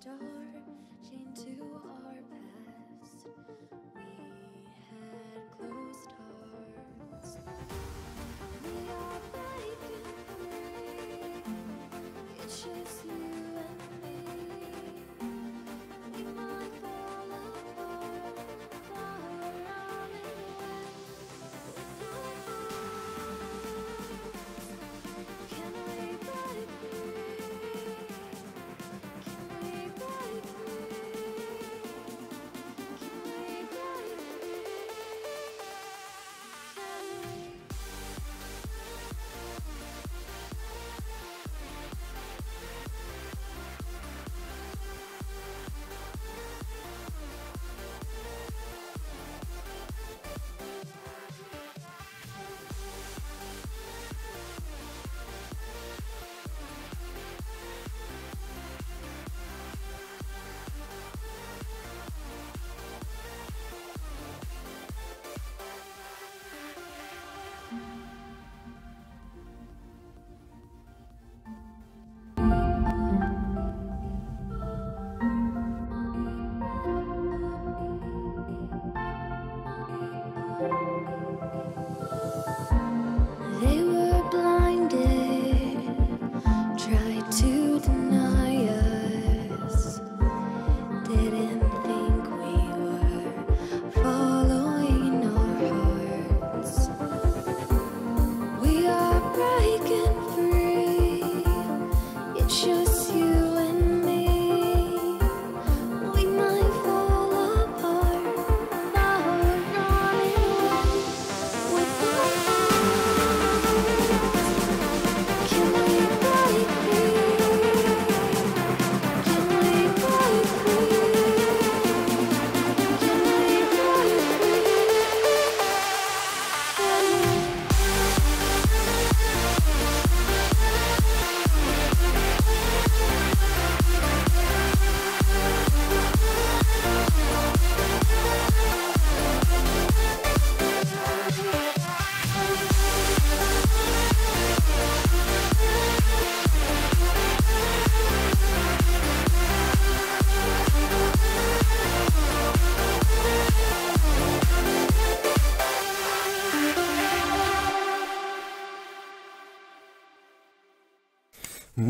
star chained to our past. We You.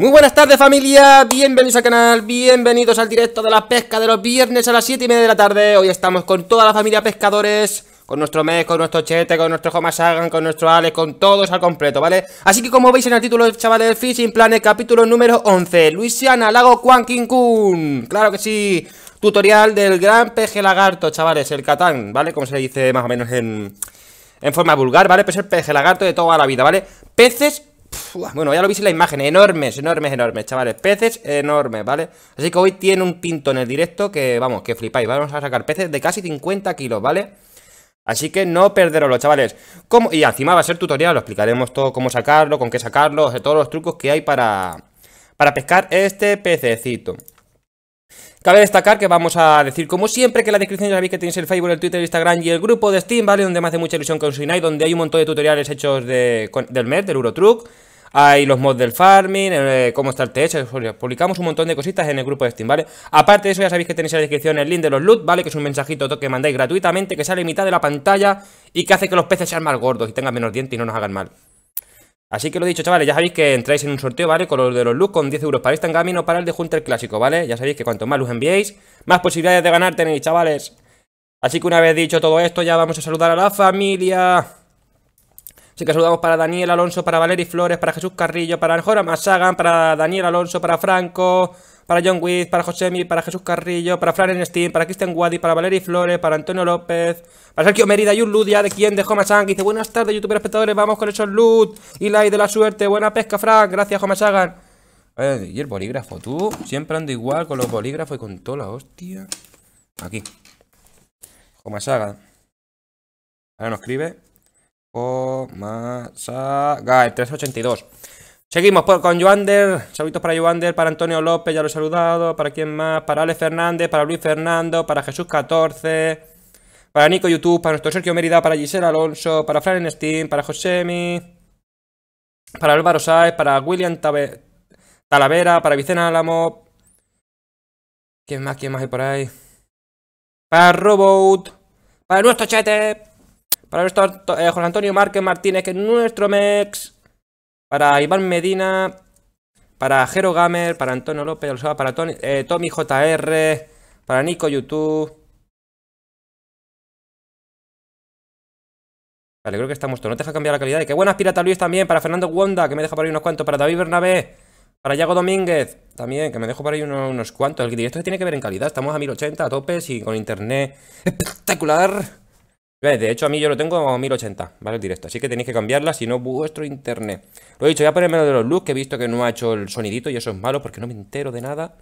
Muy buenas tardes familia, bienvenidos al canal, bienvenidos al directo de la pesca de los viernes a las 7 y media de la tarde Hoy estamos con toda la familia pescadores, con nuestro mes, con nuestro Chete, con nuestro Homasagan, con nuestro Alex, con todos al completo, ¿vale? Así que como veis en el título, chavales, Fishing Planet, capítulo número 11 Luisiana, lago Quan claro que sí Tutorial del gran peje lagarto, chavales, el Catán, ¿vale? Como se dice más o menos en, en forma vulgar, ¿vale? Pues el peje lagarto de toda la vida, ¿vale? Peces bueno, ya lo veis en la imagen, enormes, enormes, enormes, chavales. Peces enormes, ¿vale? Así que hoy tiene un pinto en el directo que, vamos, que flipáis. Vamos a sacar peces de casi 50 kilos, ¿vale? Así que no perderoslo, chavales. Y encima va a ser tutorial, lo explicaremos todo cómo sacarlo, con qué sacarlo, todos los trucos que hay para, pescar este pececito. Cabe destacar que vamos a decir, como siempre, que en la descripción ya sabéis que tenéis el Facebook, el Twitter, el Instagram y el grupo de Steam, ¿vale? Donde me hace mucha ilusión con os donde hay un montón de tutoriales hechos del mes, del Eurotruck. Hay los mods del farming, eh, cómo está el techo, publicamos un montón de cositas en el grupo de Steam, ¿vale? Aparte de eso, ya sabéis que tenéis en la descripción el link de los loot, ¿vale? Que es un mensajito que mandáis gratuitamente, que sale en mitad de la pantalla y que hace que los peces sean más gordos y tengan menos dientes y no nos hagan mal. Así que lo dicho, chavales, ya sabéis que entráis en un sorteo, ¿vale? Con los de los loot, con 10 euros para este en camino para el de Hunter Clásico, ¿vale? Ya sabéis que cuanto más luz enviéis, más posibilidades de ganar tenéis, chavales. Así que una vez dicho todo esto, ya vamos a saludar a la familia. Así que saludamos para Daniel Alonso, para Valery Flores, para Jesús Carrillo, para Joram Masagan, para Daniel Alonso, para Franco, para John Witt, para Josemi, para Jesús Carrillo, para Fran Steam, para Christian Wadi, para Valery Flores, para Antonio López, para Sergio Merida, y un Ludia de quien de Masagan, que dice buenas tardes, youtubers espectadores, vamos con esos loot y la de la suerte, buena pesca, Frank, gracias, Jomasagan. Eh, y el bolígrafo, tú siempre ando igual con los bolígrafos y con toda la hostia. Aquí. Sagan. Ahora nos escribe. Comasaga, el 382. Seguimos con Joander. Saludos para Joander, para Antonio López, ya lo he saludado. ¿Para quién más? Para Ale Fernández, para Luis Fernando, para Jesús 14, para Nico YouTube, para nuestro Sergio Mérida, para Gisela Alonso, para Fran Steam, para Josemi, para Álvaro Sáez, para William Talavera, para Vicena Álamo. ¿Quién más? ¿Quién más hay por ahí? Para Robot, para nuestro chete. Para nuestro eh, José Antonio Márquez Martínez, que es nuestro Mex. Para Iván Medina. Para Jero Gamer. Para Antonio López. Para eh, Tommy JR. Para Nico YouTube. Vale, creo que estamos todos. No te deja cambiar la calidad. Y qué buenas pirata Luis también. Para Fernando Wanda, que me deja por ahí unos cuantos. Para David Bernabé. Para Yago Domínguez, también, que me dejo por ahí unos, cuantos. El directo se tiene que ver en calidad. Estamos a 1080, a topes y con internet espectacular. De hecho, a mí yo lo tengo a 1080, ¿vale? El directo. Así que tenéis que cambiarla, si no, vuestro internet. Lo he dicho, voy a ponerme lo de los looks, que he visto que no ha hecho el sonidito y eso es malo porque no me entero de nada.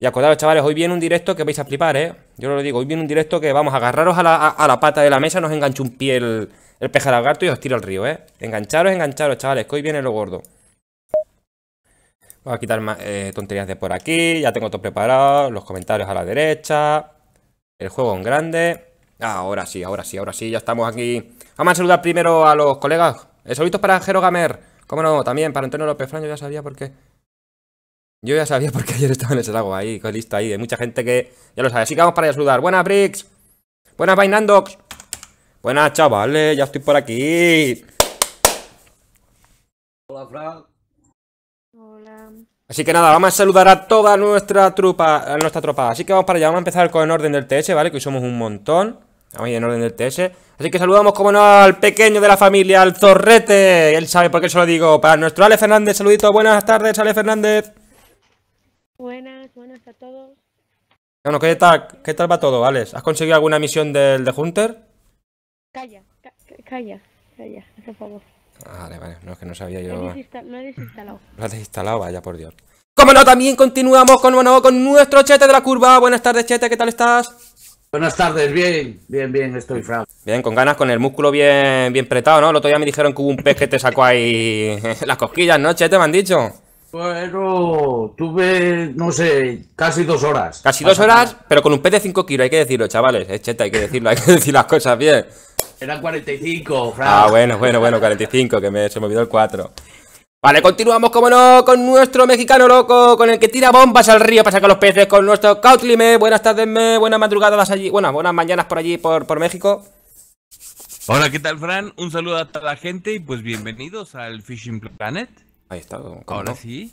Y acordaros, chavales, hoy viene un directo que vais a flipar, ¿eh? Yo lo digo, hoy viene un directo que vamos a agarraros a la, pata de la mesa, nos engancha un pie el, el y os tiro al río, ¿eh? Engancharos, engancharos, chavales, que hoy viene lo gordo. Voy a quitar más eh, tonterías de por aquí, ya tengo todo preparado, los comentarios a la derecha, el juego en grande... Ah, ahora sí, ahora sí, ahora sí, ya estamos aquí. Vamos a saludar primero a los colegas. Eh, saluditos para Jero Gamer. Cómo no, también para Antonio López Fran, yo ya sabía por qué. Yo ya sabía por qué ayer estaba en ese lago ahí, con listo ahí. Hay mucha gente que ya lo sabe. Así que vamos para allá a saludar. Buenas, Bricks. Buenas, Vainandox. Buenas, chavales, ya estoy por aquí. Hola, Fran. Hola. Así que nada, vamos a saludar a toda nuestra tropa, nuestra tropa. Así que vamos para allá, vamos a empezar con el orden del TS, ¿vale? Que hoy somos un montón. Vamos en orden del TS. Así que saludamos, como no, al pequeño de la familia, al zorrete. Él sabe por qué se lo digo. Para nuestro Ale Fernández, saludito. Buenas tardes, Ale Fernández. Buenas, buenas a todos. Bueno, ¿qué tal, va todo, Alex? ¿Has conseguido alguna misión del de Hunter? Calla, calla, calla, por favor. Ah, vale, vale, no es que no sabía yo. Lo he desinstalado. Lo has desinstalado, vaya por Dios. Como no, también continuamos con, bueno, con nuestro chete de la curva. Buenas tardes, chete, ¿qué tal estás? Buenas tardes, bien, bien, bien, estoy, Frank. Bien, con ganas, con el músculo bien, bien pretado, ¿no? El otro día me dijeron que hubo un pez que te sacó ahí las cosquillas, ¿no, Chete? Me han dicho. Bueno, tuve, no sé, casi dos horas. Casi dos horas, pero con un pez de 5 kilos, hay que decirlo, chavales. Es ¿eh, cheta, hay que decirlo, hay que decir las cosas bien. Eran 45, Fran. Ah, bueno, bueno, bueno, 45, que me, se me olvidó el 4. Vale, continuamos, como no, con nuestro mexicano loco, con el que tira bombas al río para sacar los peces, con nuestro Cautlime. Buenas tardes, buenas madrugadas allí, buenas mañanas por allí, por, por México. Hola, ¿qué tal, Fran? Un saludo a toda la gente y pues bienvenidos al Fishing Planet. Ahí está, ahora sí.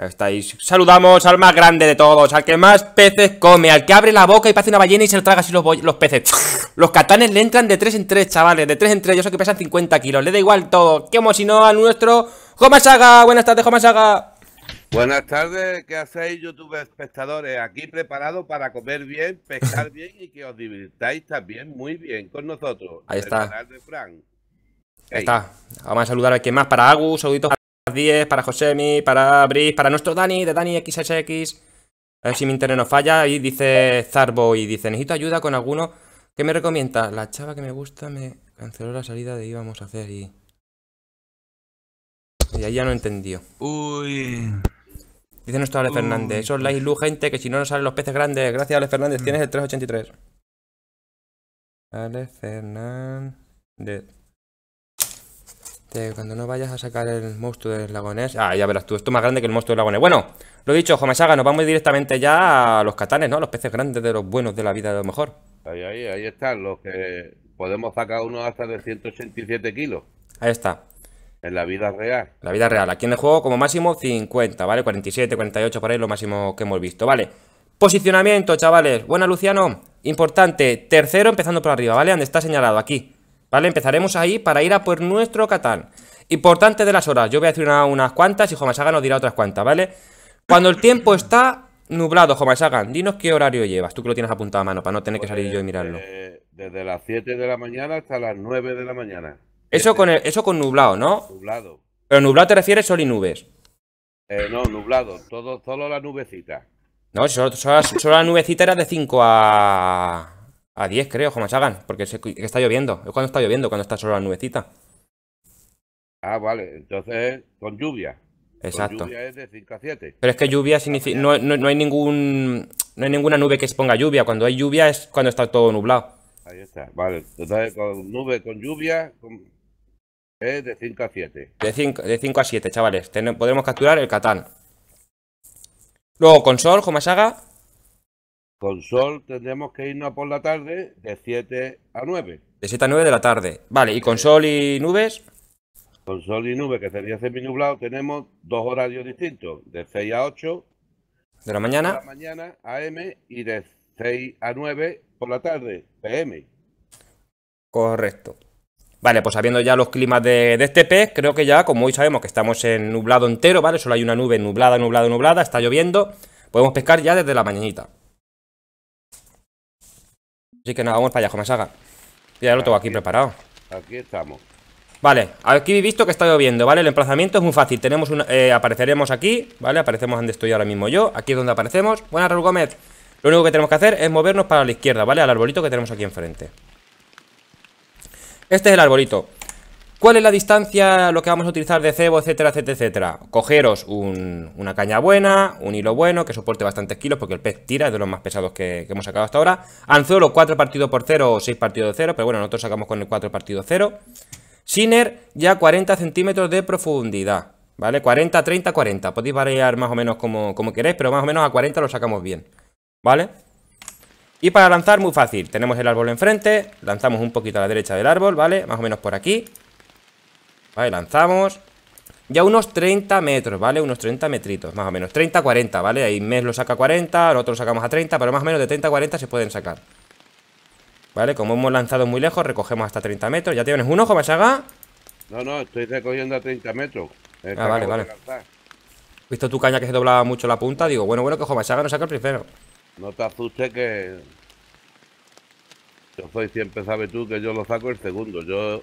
Ahí estáis. Saludamos al más grande de todos, al que más peces come, al que abre la boca y pase una ballena y se lo traga así los, los peces. Los catanes le entran de 3 en 3, chavales, de 3 en 3, yo sé que pesan 50 kilos, le da igual todo. Como si no al nuestro ¡Jomasaga! buenas tardes, Jomasaga! Buenas tardes, ¿qué hacéis, YouTube espectadores? Aquí preparado para comer bien, pescar bien y que os divirtáis también muy bien con nosotros. Ahí está. Ahí está. Vamos a saludar a quien más para Agus, saluditos para 10, para Josemi, para Brice, para nuestro Dani, de Dani XSX. A ver si mi internet no falla. Y dice Zarbo y dice, necesito ayuda con alguno. ¿Qué me recomienda? La chava que me gusta me canceló la salida de íbamos a hacer y... Y ahí ya no entendió. Uy. Dice nuestro Ale Fernández. Eso es la luz, gente, que si no nos salen los peces grandes. Gracias, Ale Fernández. Tienes el 383. Ale Fernández. cuando no vayas a sacar el monstruo del lagonés. Ah, ya verás tú, esto es más grande que el monstruo del lagonés. Bueno, lo dicho, saga nos vamos directamente ya a los catanes, ¿no? Los peces grandes de los buenos de la vida, De lo mejor. Ahí, ahí, ahí están los que podemos sacar uno hasta de 187 kilos. Ahí está. En la vida real. La vida real. Aquí en el juego como máximo 50, ¿vale? 47, 48 por ahí, lo máximo que hemos visto, ¿vale? Posicionamiento, chavales. Buena, Luciano. Importante. Tercero, empezando por arriba, ¿vale? Donde está señalado, aquí. ¿Vale? Empezaremos ahí para ir a por nuestro Catán. Importante de las horas. Yo voy a decir unas cuantas y Saga nos dirá otras cuantas, ¿vale? Cuando el tiempo está nublado, Sagan dinos qué horario llevas. Tú que lo tienes apuntado a mano para no tener que pues, salir yo y mirarlo. Eh, desde las 7 de la mañana hasta las 9 de la mañana. Eso con, este, eso con nublado, ¿no? Nublado. Pero nublado te refieres solo y nubes. Eh, no, nublado, todo, solo la nubecita. No, solo, solo, la nubecita era de 5 a, 10, creo, como se hagan, porque está lloviendo. Es cuando está lloviendo, cuando está solo la nubecita. Ah, vale, entonces con lluvia. Exacto. Con lluvia es de 5 a 7. Pero es que lluvia significa. No, hay ningún, ninguna nube que exponga lluvia. Cuando hay lluvia es cuando está todo nublado. Ahí está, vale. Entonces con nube, con lluvia, de 5 a 7. De 5, de 5 a 7, chavales. Podemos capturar el Catán. Luego, con Sol, haga? Con Sol tendremos que irnos por la tarde de 7 a 9. De 7 a 9 de la tarde. Vale, ¿y con Sol y nubes? Con Sol y nubes, que sería seminublado, tenemos dos horarios distintos. De 6 a 8. De la mañana. De la mañana AM. y de 6 a 9 por la tarde, PM. Correcto. Vale, pues habiendo ya los climas de, de, este pez, creo que ya, como hoy sabemos que estamos en nublado entero, ¿vale? Solo hay una nube nublada, nublada, nublada, está lloviendo, podemos pescar ya desde la mañanita. Así que nada, vamos para allá, Y Ya lo tengo aquí, preparado. Aquí estamos. Vale, aquí he visto que está lloviendo, ¿vale? El emplazamiento es muy fácil, tenemos una, eh, apareceremos aquí, ¿vale? Aparecemos donde estoy ahora mismo yo, aquí es donde aparecemos. Buenas, Raúl Gómez. Lo único que tenemos que hacer es movernos para la izquierda, ¿vale? Al arbolito que tenemos aquí enfrente. Este es el arbolito. ¿Cuál es la distancia, lo que vamos a utilizar de cebo, etcétera, etcétera, etcétera? Cogeros una caña buena, un hilo bueno, que soporte bastantes kilos, porque el pez tira, es de los más pesados que, hemos sacado hasta ahora. Anzuelo, 4 partidos por 0 o 6 partidos de 0, pero bueno, nosotros sacamos con el 4 partido 0. Siner, ya 40 centímetros de profundidad, ¿vale? 40, 30, 40. Podéis variar más o menos como, como queréis, pero más o menos a 40 lo sacamos bien, ¿vale? vale y para lanzar, muy fácil. Tenemos el árbol enfrente. Lanzamos un poquito a la derecha del árbol, ¿vale? Más o menos por aquí. Vale, lanzamos. Ya unos 30 metros, ¿vale? Unos 30 metritos, más o menos. 30, 40, ¿vale? Ahí mes lo saca a 40, nosotros lo sacamos a 30, pero más o menos de 30 a 40 se pueden sacar. ¿Vale? Como hemos lanzado muy lejos, recogemos hasta 30 metros. ¿Ya tienes un ojo, Machaga? No, no, estoy recogiendo a 30 metros. Eh, ah, vale, vale. Visto tu caña que se doblaba mucho la punta, digo, bueno, bueno, que ojo, Machaga no saca el primero. No te asustes que... Yo soy siempre, sabes tú, que yo lo saco el segundo. Yo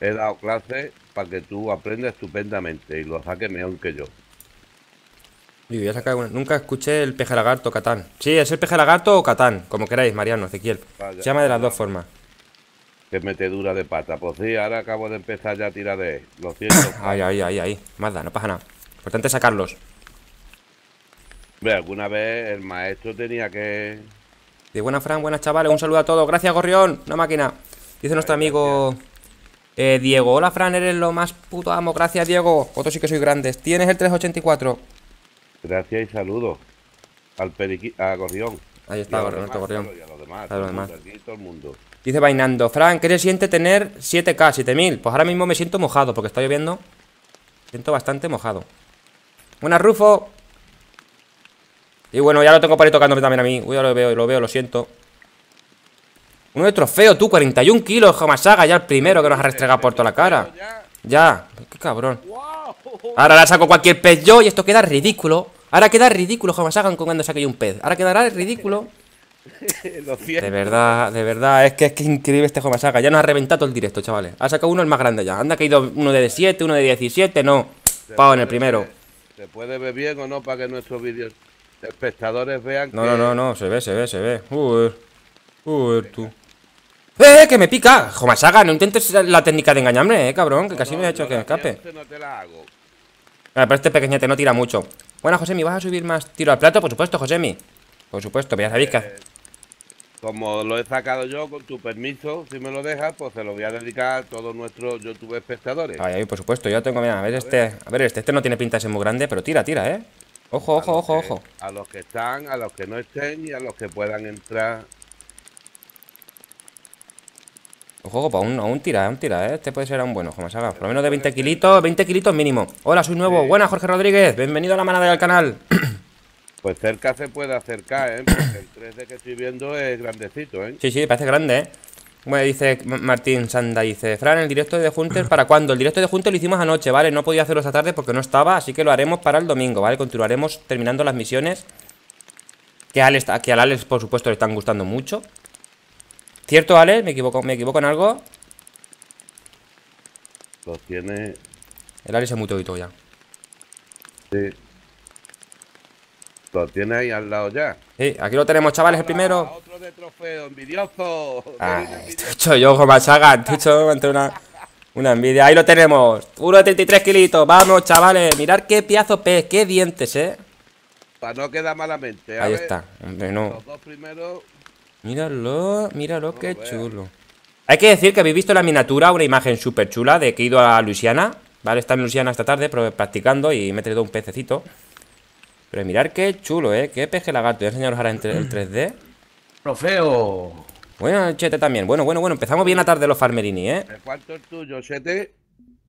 he dado clase para que tú aprendas estupendamente y lo saques mejor que yo. Nunca escuché el o Catán. Sí, es el pejeragarto o Catán, como queráis, Mariano, Ezequiel. Se llama de las dos formas. Que mete dura de pata. Pues sí, ahora acabo de empezar ya a tirar de... Lo siento. ay, ay, ay, ay. Más da, no pasa nada. Importante sacarlos alguna vez el maestro tenía que. De buena Fran, buenas chavales, un saludo a todos. Gracias, Gorrión, una máquina. Dice nuestro amigo eh, Diego. Hola, Fran, eres lo más puto amo. Gracias, Diego. Otros sí que soy grandes. Tienes el 384. Gracias y saludos al periqui a Gorrión. Ahí está, Gorrión, a los demás, todo el mundo. Dice Vainando, Fran, ¿qué se siente tener 7K, 7000? Pues ahora mismo me siento mojado porque está lloviendo. Siento bastante mojado. Buenas, Rufo. Y bueno, ya lo tengo para ir tocándome también a mí. Uy, ya lo veo, lo veo, lo siento. Uno de trofeo, tú, 41 kilos, Jomasaga. ya el primero que nos ha restregado por toda la cara. Ya, qué cabrón. Ahora la saco cualquier pez yo y esto queda ridículo. Ahora queda ridículo, con cuando saque yo un pez. Ahora quedará ridículo. De verdad, de verdad, es que es, que increíble este Jomasaga. Ya nos ha reventado el directo, chavales. Ha sacado uno el más grande ya. Anda, que ha uno de 7, uno de 17, no. Pau en el primero. ¿Se puede ver bien o no para que nuestros vídeos espectadores vean no, que... No, no, no, se ve, se ve, se ve. Joder. Joder, tú. ¡Eh, que me pica! Jomasaga, no intentes la técnica de engañarme, eh, cabrón, que casi me ha hecho que escape. Este no te la hago. pero este pequeñete no tira mucho. Bueno, Josemi, ¿vas a subir más tiro al plato? Por supuesto, Josemi. Por supuesto, ya a que... Eh, como lo he sacado yo, con tu permiso, si me lo dejas, pues se lo voy a dedicar a todos nuestros YouTube espectadores. Ay, por supuesto, yo tengo... Mira, a ver este... A ver este, este no tiene pinta de ser muy grande, pero tira, tira, ¿eh? Ojo, ojo, ojo, ojo. A los que están, a los que no estén y a los que puedan entrar. Ojo, ojo, pues aún, un tira, aún tira, ¿eh? Este puede ser aún bueno, como se Por lo menos de 20 este kilitos, 20 kilitos mínimo. Hola, soy nuevo. Buenas, Jorge Rodríguez. Bienvenido a la manada del canal. Pues cerca se puede acercar, ¿eh? Porque el 3D que estoy viendo es grandecito, ¿eh? Sí, sí, parece grande, ¿eh? Bueno, dice Martín Sanda, dice, Fran, el directo de Hunter, ¿para cuándo? El directo de Hunter lo hicimos anoche, ¿vale? No podía hacerlo esta tarde porque no estaba, así que lo haremos para el domingo, ¿vale? Continuaremos terminando las misiones. Que, Alex, que al Alex, por supuesto, le están gustando mucho. ¿Cierto, Alex? ¿Me equivoco, ¿Me equivoco en algo? Lo tiene... El Alex se muy y ya. Sí. Lo tiene ahí al lado ya. Sí, aquí lo tenemos, chavales, el primero. Otro de trofeo, envidioso. Ay, ah, estoy yo ojo machagan, estoy hecho ante una, una envidia. Ahí lo tenemos, uno de 33 Vamos, chavales, mirar qué piazo pez, qué dientes, eh. Para no quedar malamente. ahí está, hombre, no. Los dos Míralo, míralo, qué chulo. Hay que decir que habéis visto la miniatura, una imagen súper chula de que he ido a Luisiana. Vale, está en Luisiana esta tarde practicando y me he traído un pececito. Pero mirar qué chulo, ¿eh? Qué peje lagarto. Voy a enseñaros ahora en el 3D. ¡Trofeo! Bueno, Chete también. Bueno, bueno, bueno. Empezamos bien a tarde los farmerini, ¿eh? ¿Cuánto es tuyo, Chete?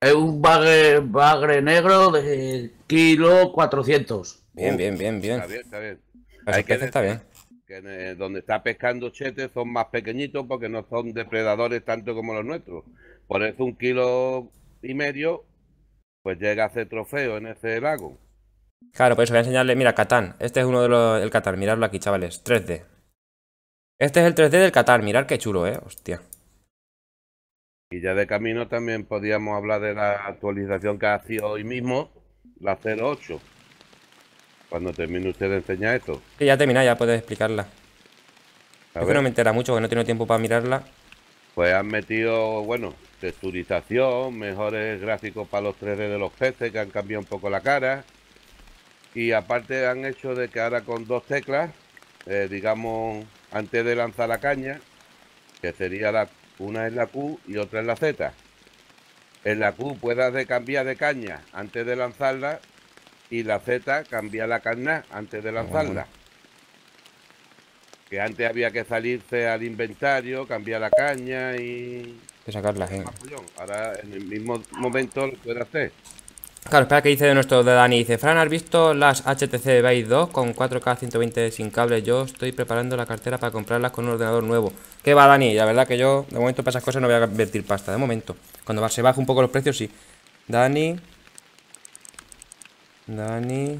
Es un bagre, negro de kilo 400. Bien, bien, bien, bien. Está bien, está bien. que está bien. Eh, donde está pescando Chete son más pequeñitos porque no son depredadores tanto como los nuestros. Por eso un kilo y medio pues llega a hacer trofeo en ese lago. Claro, por eso voy a enseñarle. Mira, Catán. Este es uno de los. El Catán. Miradlo aquí, chavales. 3D. Este es el 3D del Catán. Mirad qué chulo, eh. Hostia. Y ya de camino también podíamos hablar de la actualización que ha sido hoy mismo, la 08. Cuando termine usted de enseñar esto. Que ya termina, ya puedes explicarla. A no me entera mucho, que no tengo tiempo para mirarla. Pues han metido, bueno, texturización, mejores gráficos para los 3D de los PC, que han cambiado un poco la cara y aparte han hecho de que ahora con dos teclas, eh, digamos, antes de lanzar la caña, que sería la, una es la Q y otra en la Z. En la Q puedas cambiar de caña antes de lanzarla y la Z cambia la caña antes de lanzarla. Que antes había que salirse al inventario, cambiar la caña y... Que sacarla, gente. Ahora en el mismo momento lo puedes hacer. Claro, espera que dice de nuestro de Dani. Dice, Fran, ¿has visto las HTC Vive 2 con 4K 120 sin cable? Yo estoy preparando la cartera para comprarlas con un ordenador nuevo. ¿Qué va, Dani? La verdad que yo, de momento, para esas cosas no voy a invertir pasta. De momento. Cuando se bajen un poco los precios, sí. Dani. Dani.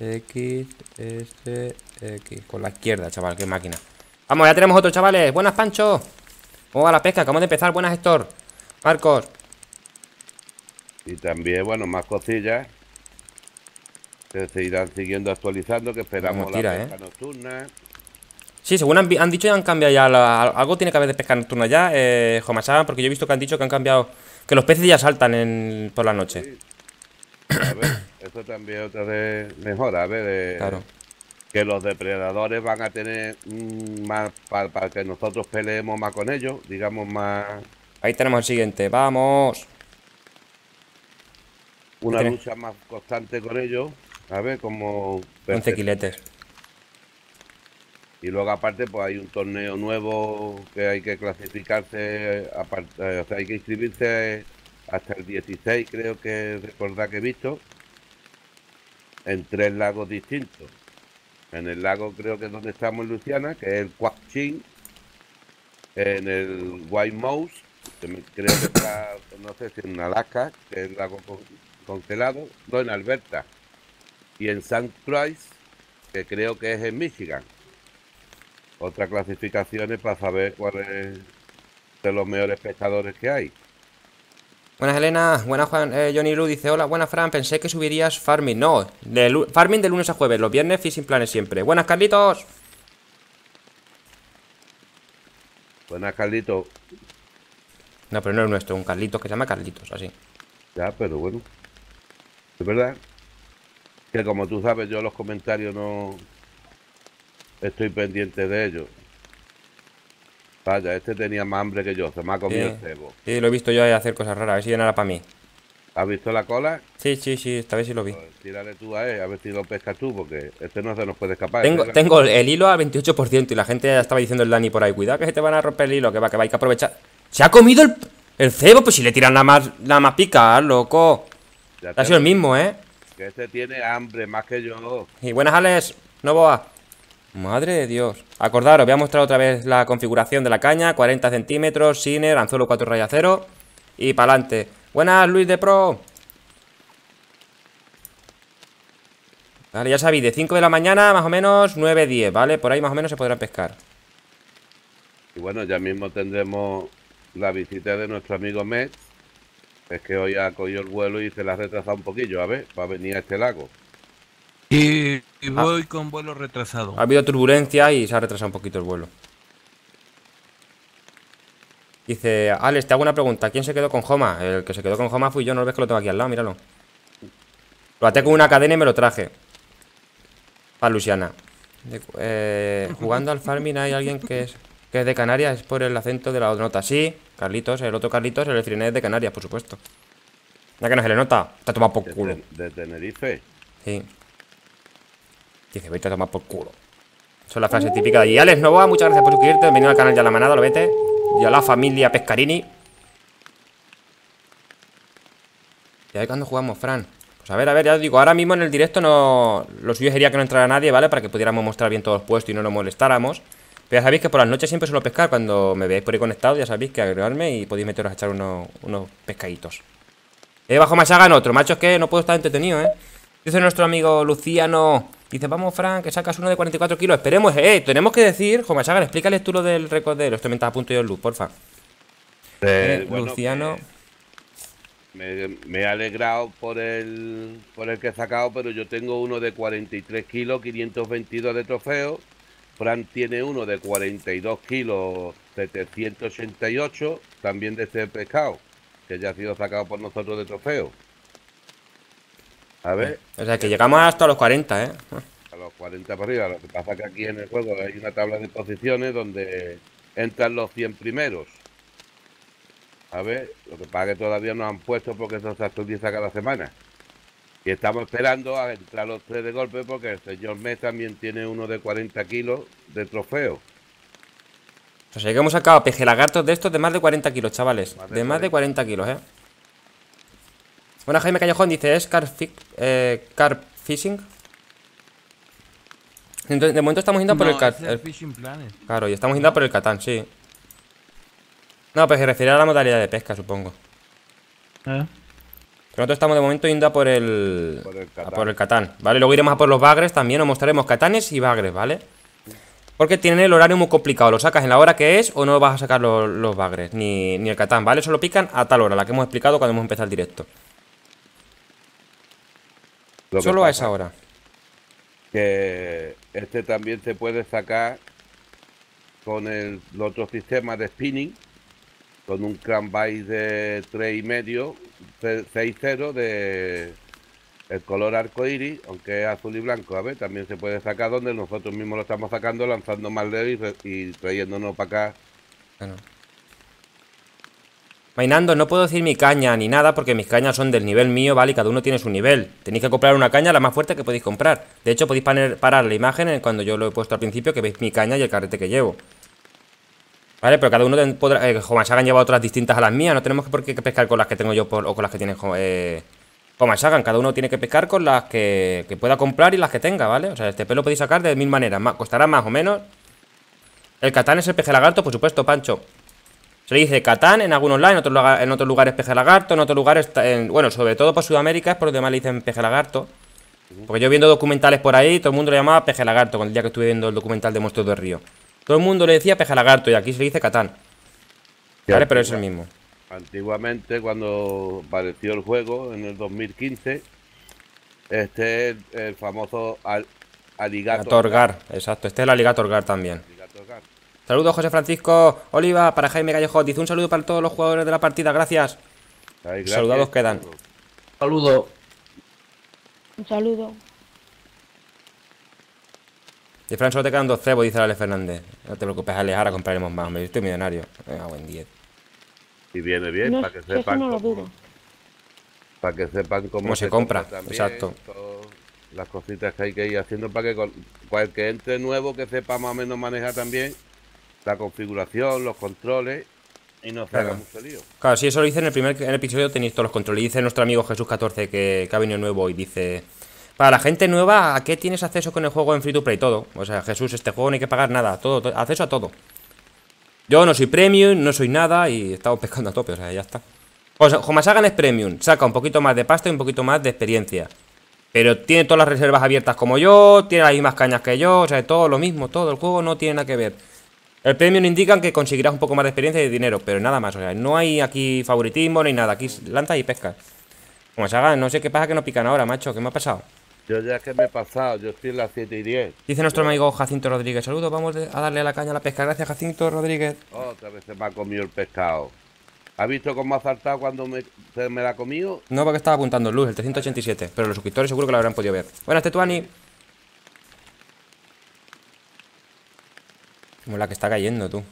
X, S, X. Con la izquierda, chaval, qué máquina. Vamos, ya tenemos otro, chavales. Buenas, Pancho. Vamos a la pesca? Acabamos de empezar. Buenas, Héctor. Marcos. Y también, bueno, más cosillas que se irán siguiendo actualizando, que esperamos la ¿eh? pesca nocturna. Sí, según han, han, dicho, han cambiado ya. algo tiene que haber de pesca nocturna ya, eh, porque yo he visto que han dicho que han cambiado. Que los peces ya saltan por la noche. Sí. A ver, eso también otra vez mejora, a ver. Eh, que los depredadores van a tener mm, más. para que nosotros peleemos más con ellos, digamos más. Ahí tenemos el siguiente, vamos una lucha más constante con ellos, a ver como 11 Y luego aparte pues hay un torneo nuevo que hay que clasificarse, eh, o sea, hay que inscribirse hasta el 16 creo que recordar que he visto, en tres lagos distintos. En el lago creo que es donde estamos en Luciana, que es el Quachin, en el White Mouse, que creo que está, no sé si en Alaska, que es el lago congelado, no en Alberta, y en St. Croix, que creo que es en Michigan. Otra clasificaciones para saber cuáles es de los mejores pescadores que hay. Buenas Elena, buenas Juan, eh, Johnny Lu dice, hola, buenas Fran, pensé que subirías farming. No, farming de lunes a jueves, los viernes y sin planes siempre. Buenas Carlitos. Buenas Carlitos. No, pero no es nuestro, un Carlitos que se llama Carlitos, así. Ya, pero bueno. Es verdad que como tú sabes, yo los comentarios no estoy pendiente de ellos. Vaya, este tenía más hambre que yo, se me ha comido el cebo. Sí, lo he visto yo hacer cosas raras, a ver si la para mí. ¿Has visto la cola? Sí, sí, sí, esta vez sí lo vi. Pues, tírale tú a él, a ver si lo pescas tú, porque este no se nos puede escapar. Tengo, tengo el, hilo al 28% y la gente ya estaba diciendo el Dani por ahí, cuidado que se te van a romper el hilo, que va, que va, hay que aprovechar. ¡Se ha comido el, el cebo! Pues si le tiran la más, la más pica, loco ha sido el mismo, ¿eh? Que este tiene hambre más que yo. Y buenas, Alex. No boa. Madre de Dios. Acordaros, voy a mostrar otra vez la configuración de la caña. 40 centímetros, Siner, anzuelo 4 raya 0. Y para adelante. Buenas, Luis de Pro. Vale, ya sabéis, de 5 de la mañana más o menos 9, 10, ¿vale? Por ahí más o menos se podrá pescar. Y bueno, ya mismo tendremos la visita de nuestro amigo Metz. Es que hoy ha cogido el vuelo y se la ha retrasado un poquillo, a ver, va a venir a este lago. Y, ah. voy con vuelo retrasado. Ha habido turbulencia y se ha retrasado un poquito el vuelo. Dice, Alex, te hago una pregunta. ¿Quién se quedó con Joma? El que se quedó con Joma fui yo, no lo ves que lo tengo aquí al lado, míralo. Lo até con una cadena y me lo traje. Para Luciana. Eh, eh, jugando al farming hay alguien que es, que es de Canarias, es por el acento de la nota. Sí, Carlitos, el otro Carlitos, el Frinet de Canarias, por supuesto. Ya que no se le nota, te ha tomado por culo. ¿De Tenerife? Sí. Dice, voy a tomar por culo. es la frase típica de allí. Alex Novoa, muchas gracias por suscribirte. Bienvenido al canal Ya la Manada, lo vete. Y a la familia Pescarini. ¿Y a ver cuando jugamos, Fran? Pues a ver, a ver, ya os digo, ahora mismo en el directo no. Lo suyo sería que no entrara nadie, ¿vale? Para que pudiéramos mostrar bien todos los puestos y no lo molestáramos ya sabéis que por las noches siempre suelo pescar. Cuando me veáis por ahí conectado, ya sabéis que agregarme y podéis meteros a echar unos, pescaditos. Eh, bajo más hagan otro, macho, es que no puedo estar entretenido, ¿eh? Dice nuestro amigo Luciano. Dice, vamos, Frank, que sacas uno de 44 kilos. Esperemos, eh. Tenemos que decir, hagan explícales tú lo del récord de los 30 a punto y luz, porfa. Eh, eh Luciano. Me, me, he alegrado por el, por el que he sacado, pero yo tengo uno de 43 kilos, 522 de trofeo. Fran tiene uno de 42 kilos, 788, también de este pescado, que ya ha sido sacado por nosotros de trofeo. A ver. O sea, que llegamos hasta los 40, ¿eh? A los 40 para arriba. Lo que pasa es que aquí en el juego hay una tabla de posiciones donde entran los 100 primeros. A ver, lo que pasa es que todavía no han puesto porque eso se actualiza cada semana. Y estamos esperando a entrar los tres de golpe porque el señor Mes también tiene uno de 40 kilos de trofeo. O pues sea que hemos sacado lagartos de estos de más de 40 kilos, chavales. de, más de 40 kilos, eh. Bueno, Jaime Callejón dice, ¿es carp, eh, fishing? de momento estamos yendo por el, carp. fishing eh. Claro, y estamos yendo por el Catán, sí. No, pues se refiere a la modalidad de pesca, supongo. ¿Eh? Nosotros estamos de momento yendo a por el, por el a por el Catán, ¿vale? Luego iremos a por los bagres también, os mostraremos Catanes y bagres, ¿vale? Porque tienen el horario muy complicado. Lo sacas en la hora que es o no vas a sacar los, bagres, ni, el catán, ¿vale? Solo pican a tal hora, la que hemos explicado cuando hemos empezado el directo. Solo a esa hora. Que este también se puede sacar con el otro sistema de spinning con un de tres de 3,5, 6-0 de el color arco iris, aunque es azul y blanco, a ver, también se puede sacar donde nosotros mismos lo estamos sacando, lanzando más leves y, trayéndonos para acá. Bueno. Mainando, no puedo decir mi caña ni nada porque mis cañas son del nivel mío, ¿vale? Y cada uno tiene su nivel. Tenéis que comprar una caña la más fuerte que podéis comprar. De hecho, podéis parar la imagen cuando yo lo he puesto al principio, que veis mi caña y el carrete que llevo. Vale, pero cada uno podrá. Eh, Sagan lleva otras distintas a las mías. No tenemos por qué pescar con las que tengo yo o con las que tiene eh, Hagan Cada uno tiene que pescar con las que, pueda comprar y las que tenga, ¿vale? O sea, este pelo podéis sacar de mil maneras. costará más o menos. El Catán es el peje lagarto, por supuesto, Pancho. Se dice Catán en algunos lados, en otros, en lugares peje lagarto, en otros lugares. bueno, sobre todo por Sudamérica es por donde más le dicen peje lagarto. Porque yo viendo documentales por ahí, todo el mundo lo llamaba peje lagarto, con el día que estuve viendo el documental de Monstruos del Río. Todo el mundo le decía pejalagarto y aquí se dice Catán. Vale, pero es el mismo. Antiguamente, cuando apareció el juego, en el 2015, este es el famoso al Aligator Exacto, este es el Aligator Gar también. Saludos, José Francisco Oliva, para Jaime Gallejo. Dice un saludo para todos los jugadores de la partida, gracias. gracias. Saludados quedan. Saludo. Un saludo. De Fran, solo te quedan dos cebos, dice Ale Fernández. No te preocupes, Ale, compraremos más. Me diste millonario. Venga, ah, buen 10. Y viene bien, para que sepan. cómo, para que sepan cómo, se, compra. Exacto. las cositas que hay que ir haciendo para que cualquier entre nuevo que sepa más o menos manejar también la configuración, los controles y no se haga mucho lío. Claro, si eso lo dice en el primer episodio, tenéis todos los controles. Y dice nuestro amigo Jesús 14 que ha venido nuevo y dice. Para la gente nueva, ¿a qué tienes acceso con el juego en Free to Play? Todo. O sea, Jesús, este juego no hay que pagar nada. Todo, acceso a todo. Yo no soy premium, no soy nada y estamos pescando a tope. O sea, ya está. O sea, Homasagan es premium. Saca un poquito más de pasta y un poquito más de experiencia. Pero tiene todas las reservas abiertas como yo, tiene ahí más cañas que yo, o sea, todo lo mismo, todo el juego no tiene nada que ver. El premium indica que conseguirás un poco más de experiencia y de dinero, pero nada más, o sea, no hay aquí favoritismo ni nada, aquí lanzas y pesca. Como no sé qué pasa que no pican ahora, macho, ¿qué me ha pasado? Yo ya que me he pasado, yo estoy en las 7 y 10. Dice nuestro amigo Jacinto Rodríguez. Saludos, vamos a darle a la caña a la pesca. Gracias, Jacinto Rodríguez. Otra vez se me ha comido el pescado. ¿Has visto cómo ha saltado cuando me, se me la ha comido? No, porque estaba apuntando luz, el 387. Pero los suscriptores seguro que lo habrán podido ver. Buenas, Tetuani. Como la que está cayendo, tú.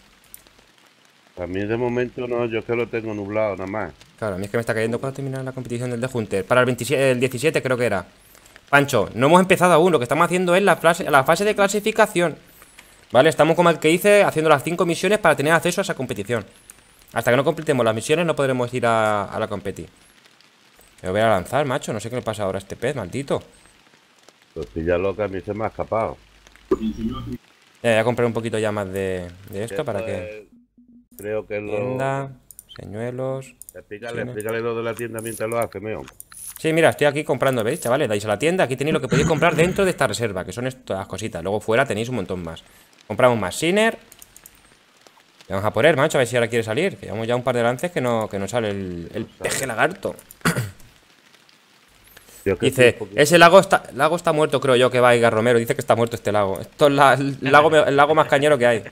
A mí de momento no, yo es que lo tengo nublado nada más. Claro, a mí es que me está cayendo para terminar la competición del de Hunter. Para el, 27, el 17 creo que era. Pancho, no hemos empezado aún, lo que estamos haciendo es la, fase, la fase de clasificación ¿Vale? Estamos como el que dice, haciendo las cinco misiones para tener acceso a esa competición Hasta que no completemos las misiones no podremos ir a, la competi Me voy a lanzar, macho, no sé qué le pasa ahora a este pez, maldito Pues ya loca, a se me ha escapado voy a comprar un poquito ya más de, esto, para que... Creo que lo... Tienda, señuelos... Explícale, explícale lo de la tienda mientras lo hace, meo Sí, mira, estoy aquí comprando, ¿veis, chavales? Dais a la tienda, aquí tenéis lo que podéis comprar dentro de esta reserva, que son estas cositas. Luego fuera tenéis un montón más. Compramos más siner vamos a poner, macho, a ver si ahora quiere salir. Que llevamos ya un par de lances que no, que no sale el, peje lagarto. Dice, ese lago está, lago está muerto, creo yo, que va a Romero. Dice que está muerto este lago. Esto es el, lago, el lago más cañero que hay.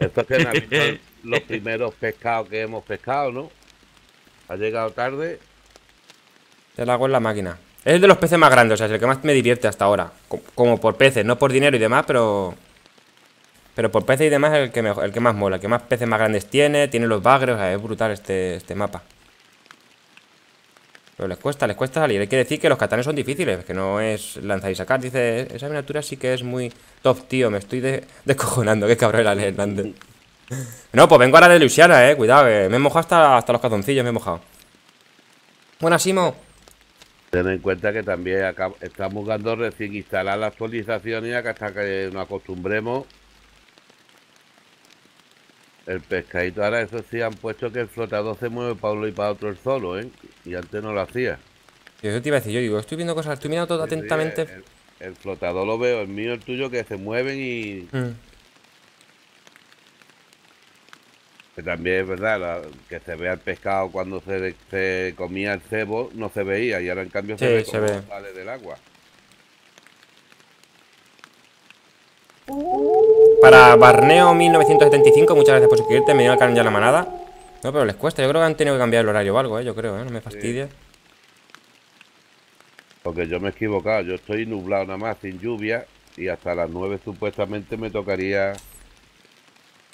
Esto que los primeros pescados que hemos pescado, ¿no? Ha llegado tarde te la hago en la máquina. Es de los peces más grandes, o sea, es el que más me divierte hasta ahora. Como por peces, no por dinero y demás, pero... Pero por peces y demás es el que, el que más mola, el que más peces más grandes tiene, tiene los bagres, es brutal este, este, mapa. Pero les cuesta, les cuesta salir. Hay que decir que los catanes son difíciles, que no es lanzar y sacar. Dice, esa miniatura sí que es muy top, tío. Me estoy descojonando, qué cabrón era Hernández. no, pues vengo ahora de Luciana, eh. Cuidado, eh. me he mojado hasta, los cazoncillos, me he mojado. Buenas, Simo. Ten en cuenta que también acá estamos buscando recién instalar la actualización y hasta que nos acostumbremos. El pescadito, ahora eso sí han puesto que el flotador se mueve para uno y para otro el solo, ¿eh? Y antes no lo hacía. eso te iba a decir, yo digo, estoy viendo cosas, estoy mirando todo atentamente. El, flotador lo veo, el mío, el tuyo, que se mueven y... Mm. que también es verdad, que se vea el pescado cuando se, comía el cebo no se veía y ahora en cambio se, ve se sale del agua. Para Barneo 1975, muchas gracias por suscribirte, me dio el canal ya la manada. No, pero les cuesta, yo creo que han tenido que cambiar el horario o algo, ¿eh? yo creo, ¿eh? no me fastidia. Porque yo me he equivocado, yo estoy nublado nada más, sin lluvia, y hasta las 9 supuestamente me tocaría...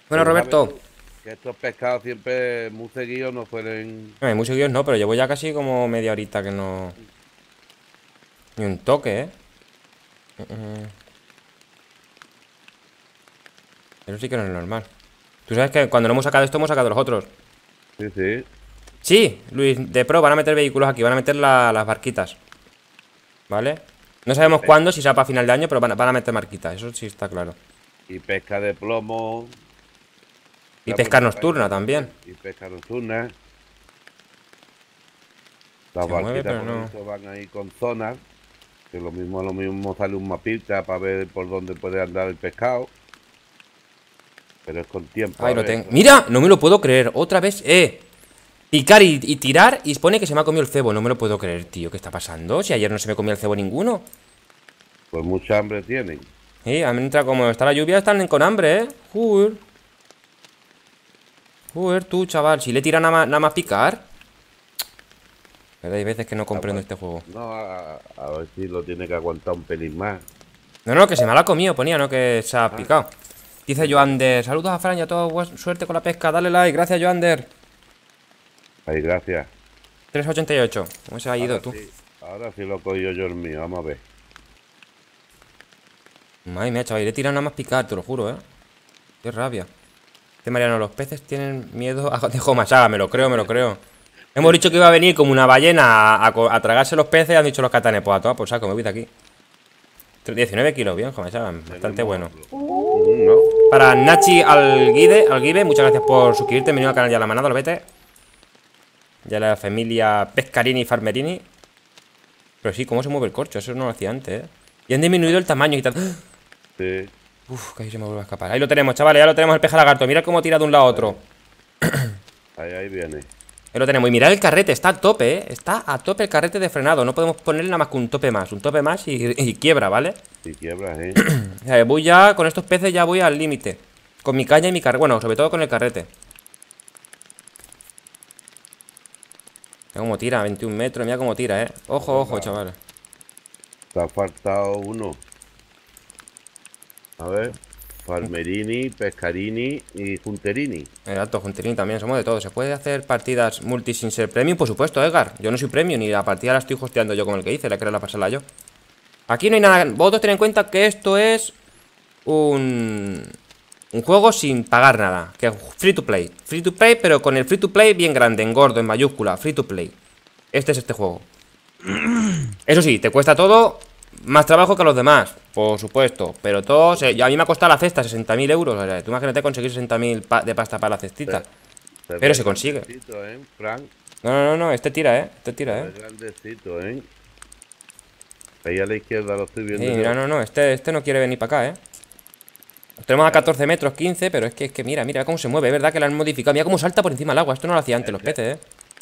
Bueno, Roberto, que estos pescados siempre muy seguidos no suelen. Muy seguidos no, pero llevo ya casi como media horita que no. Ni un toque, ¿eh? Eso sí que no es normal. Tú sabes que cuando no hemos sacado esto, hemos sacado los otros. Sí, sí. Sí, Luis, de pro van a meter vehículos aquí, van a meter las barquitas. ¿Vale? No sabemos cuándo, si sea para final de año, pero van, van a meter barquitas, eso sí está claro. Y pesca de plomo, y pesca nocturna también. Y pesca nocturna. Las Se barquitas no. van ahí con zonas. Que lo mismo lo mismo sale un mapita para ver por dónde puede andar el pescado. Pero es con tiempo. Mira, no me lo puedo creer. Otra vez, eh. Picar y, tirar y pone que se me ha comido el cebo. No me lo puedo creer, tío. ¿Qué está pasando? Si ayer no se me comía el cebo ninguno. Pues mucha hambre tienen. Sí, mientras como está la lluvia, están con hambre, eh. Joder. Joder, tú, chaval, si le tira nada más, nada más picar. Pero hay veces que no comprendo ah, este juego. Pues, no, a, ver si lo tiene que aguantar un pelín más. No, no, que se me la ha comido, ponía, no que se ha ah. picado. Dice Joander, saludos a Fran y a todos, suerte con la pesca, dale like, gracias Joander. Ay, gracias. 388, ¿cómo se ha ido tú? ahora sí lo he cogido yo el mío, vamos a ver. Madre mía, chaval, le he nada más picar, te lo juro, eh. Qué rabia. Este Mariano, los peces tienen miedo a de Homasaga, me lo creo, me lo creo. Hemos dicho que iba a venir como una ballena a, tragarse los peces, han dicho los catanes, pues a todas por saco, me voy de aquí. 19 kilos, bien, Homasaga, bastante bueno. Para Nachi Alguide, Alguide, muchas gracias por suscribirte, bienvenido al canal ya la manada, lo vete. Ya la familia Pescarini y Farmerini. Pero sí, cómo se mueve el corcho, eso no lo hacía antes, ¿eh? Y han disminuido el tamaño y tal. Sí. Uf, ahí se me vuelve a escapar. Ahí lo tenemos, chavales, ya lo tenemos el peje lagarto. Mira cómo tira de un lado a otro. Ahí, ahí viene. Ahí lo tenemos. Y mirad el carrete, está a tope, ¿eh? Está a tope el carrete de frenado. No podemos ponerle nada más que un tope más. Un tope más y, quiebra, ¿vale? Y quiebra, ¿eh? voy ya, con estos peces ya voy al límite. Con mi caña y mi carrete. Bueno, sobre todo con el carrete. Mira cómo tira, 21 metros, mira cómo tira, ¿eh? Ojo, ojo, chavales. Te ha faltado uno. A ver. Palmerini, Pescarini y Junterini. Exacto, Junterini también, somos de todo. Se puede hacer partidas multi sin ser premium, por supuesto, Edgar. Yo no soy premium ni la partida la estoy hosteando yo con el que hice, la quiero la pasarla yo. Aquí no hay nada. Vosotros tened en cuenta que esto es un. Un juego sin pagar nada. Que es free to play. Free to play, pero con el free to play bien grande, en gordo, en mayúscula. Free to play. Este es este juego. Eso sí, te cuesta todo más trabajo que los demás, por supuesto. Pero todos a mí me ha costado la cesta 60.000 euros. tú imagínate conseguir 60.000 de pasta para la cestita. Pero, se consigue. ¿eh, no, no, no, este tira, eh. Este tira, eh. Grandecito, eh. Ahí a la izquierda lo estoy viendo. Sí, mira, no, no, este, este, no quiere venir para acá, eh. Nos tenemos a 14 metros, 15, pero es que, es que mira, mira cómo se mueve, es verdad que la han modificado. Mira cómo salta por encima del agua, esto no lo hacía antes los peces, eh.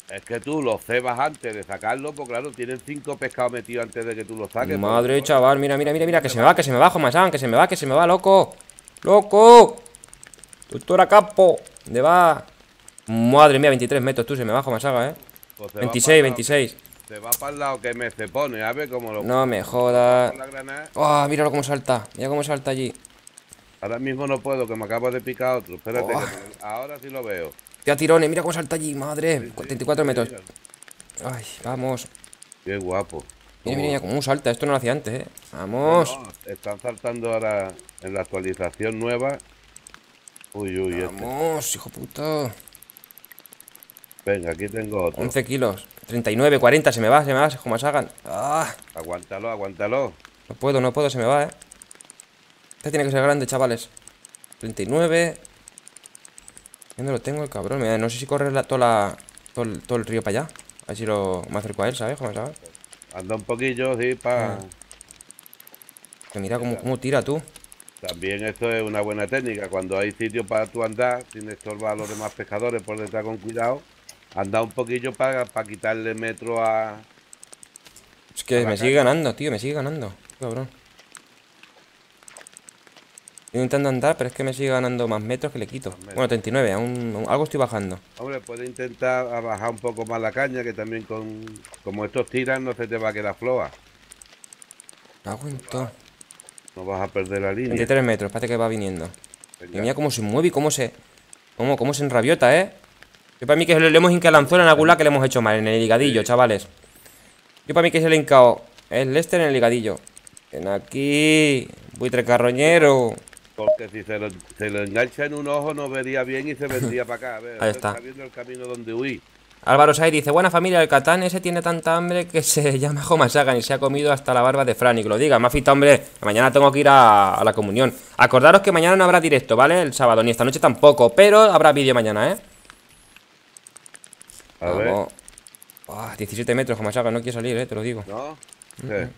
Es que tú lo cebas antes de sacarlo, porque claro, tienen cinco pescados metidos antes de que tú lo saques. Pues Madre, chaval, mira, mira, mira, mira, que se me va, que se me va, Jomasán, que se me va, que se me va, loco. ¡Loco! Doctora Capo, ¿dónde va? Madre mía, 23 metros, tú, se me va Jomasaga, ¿eh? 26, pues 26. Se va para el lado que me se pone, a ver cómo lo... No me jodas. ¡Ah, míralo cómo salta! Mira cómo salta allí. Ahora mismo no puedo, que me acaba de picar otro. Espérate, ah. ahora sí lo veo. Tira tirones, mira cómo salta allí, madre. 44 metros. Ay, vamos. Qué guapo. Mira, mira, cómo salta. Esto no lo hacía antes, eh. Vamos. están saltando ahora en la actualización nueva. Uy, uy, este. Vamos, hijo puto. Venga, aquí tengo otro. 11 kilos. 39, 40, se me va, se me va, como se hagan. ¡Ah! Aguántalo, aguántalo. No puedo, no puedo, se me va, eh. Este tiene que ser grande, chavales. 39. ¿Dónde lo tengo, el cabrón. no sé si correr la, todo, el, río para allá. A ver si lo, me acerco a él, ¿sabes? ¿Cómo Anda un poquillo, sí, para... Ah. mira cómo, tira tú. También esto es una buena técnica. Cuando hay sitio para tú andar, sin estorbar a los demás pescadores por pues detrás con cuidado, anda un poquillo para, quitarle metro a... Es que me sigue ganando, tío, me sigue ganando. Cabrón. Estoy intentando andar, pero es que me sigue ganando más metros que le quito. Bueno, 39, aún, algo estoy bajando. Hombre, puede intentar bajar un poco más la caña, que también con como estos tiran no se te va a quedar floa. Aguanto. No vas a perder la línea. 23 metros, parece que va viniendo. Y mira cómo se mueve y cómo se... Cómo, se enrabiota, ¿eh? Yo para mí que le hemos hincado la anzuelo en alguna que le hemos hecho mal, en el ligadillo, chavales. Yo para mí que se le hincao. es el Lester en el ligadillo. Ven aquí, buitre carroñero. Porque si se lo, engancha en un ojo no vería bien y se vendría para acá. Ahí está. Álvaro Saiz dice, buena familia, del Catán ese tiene tanta hambre que se llama Homasagan y se ha comido hasta la barba de Fran y que lo diga. Me hombre, mañana tengo que ir a, la comunión. Acordaros que mañana no habrá directo, ¿vale? El sábado, ni esta noche tampoco, pero habrá vídeo mañana, ¿eh? A ver. 17 ah, metros, Homasagan, no quiero salir, ¿eh? Te lo digo. ¿No? Sí.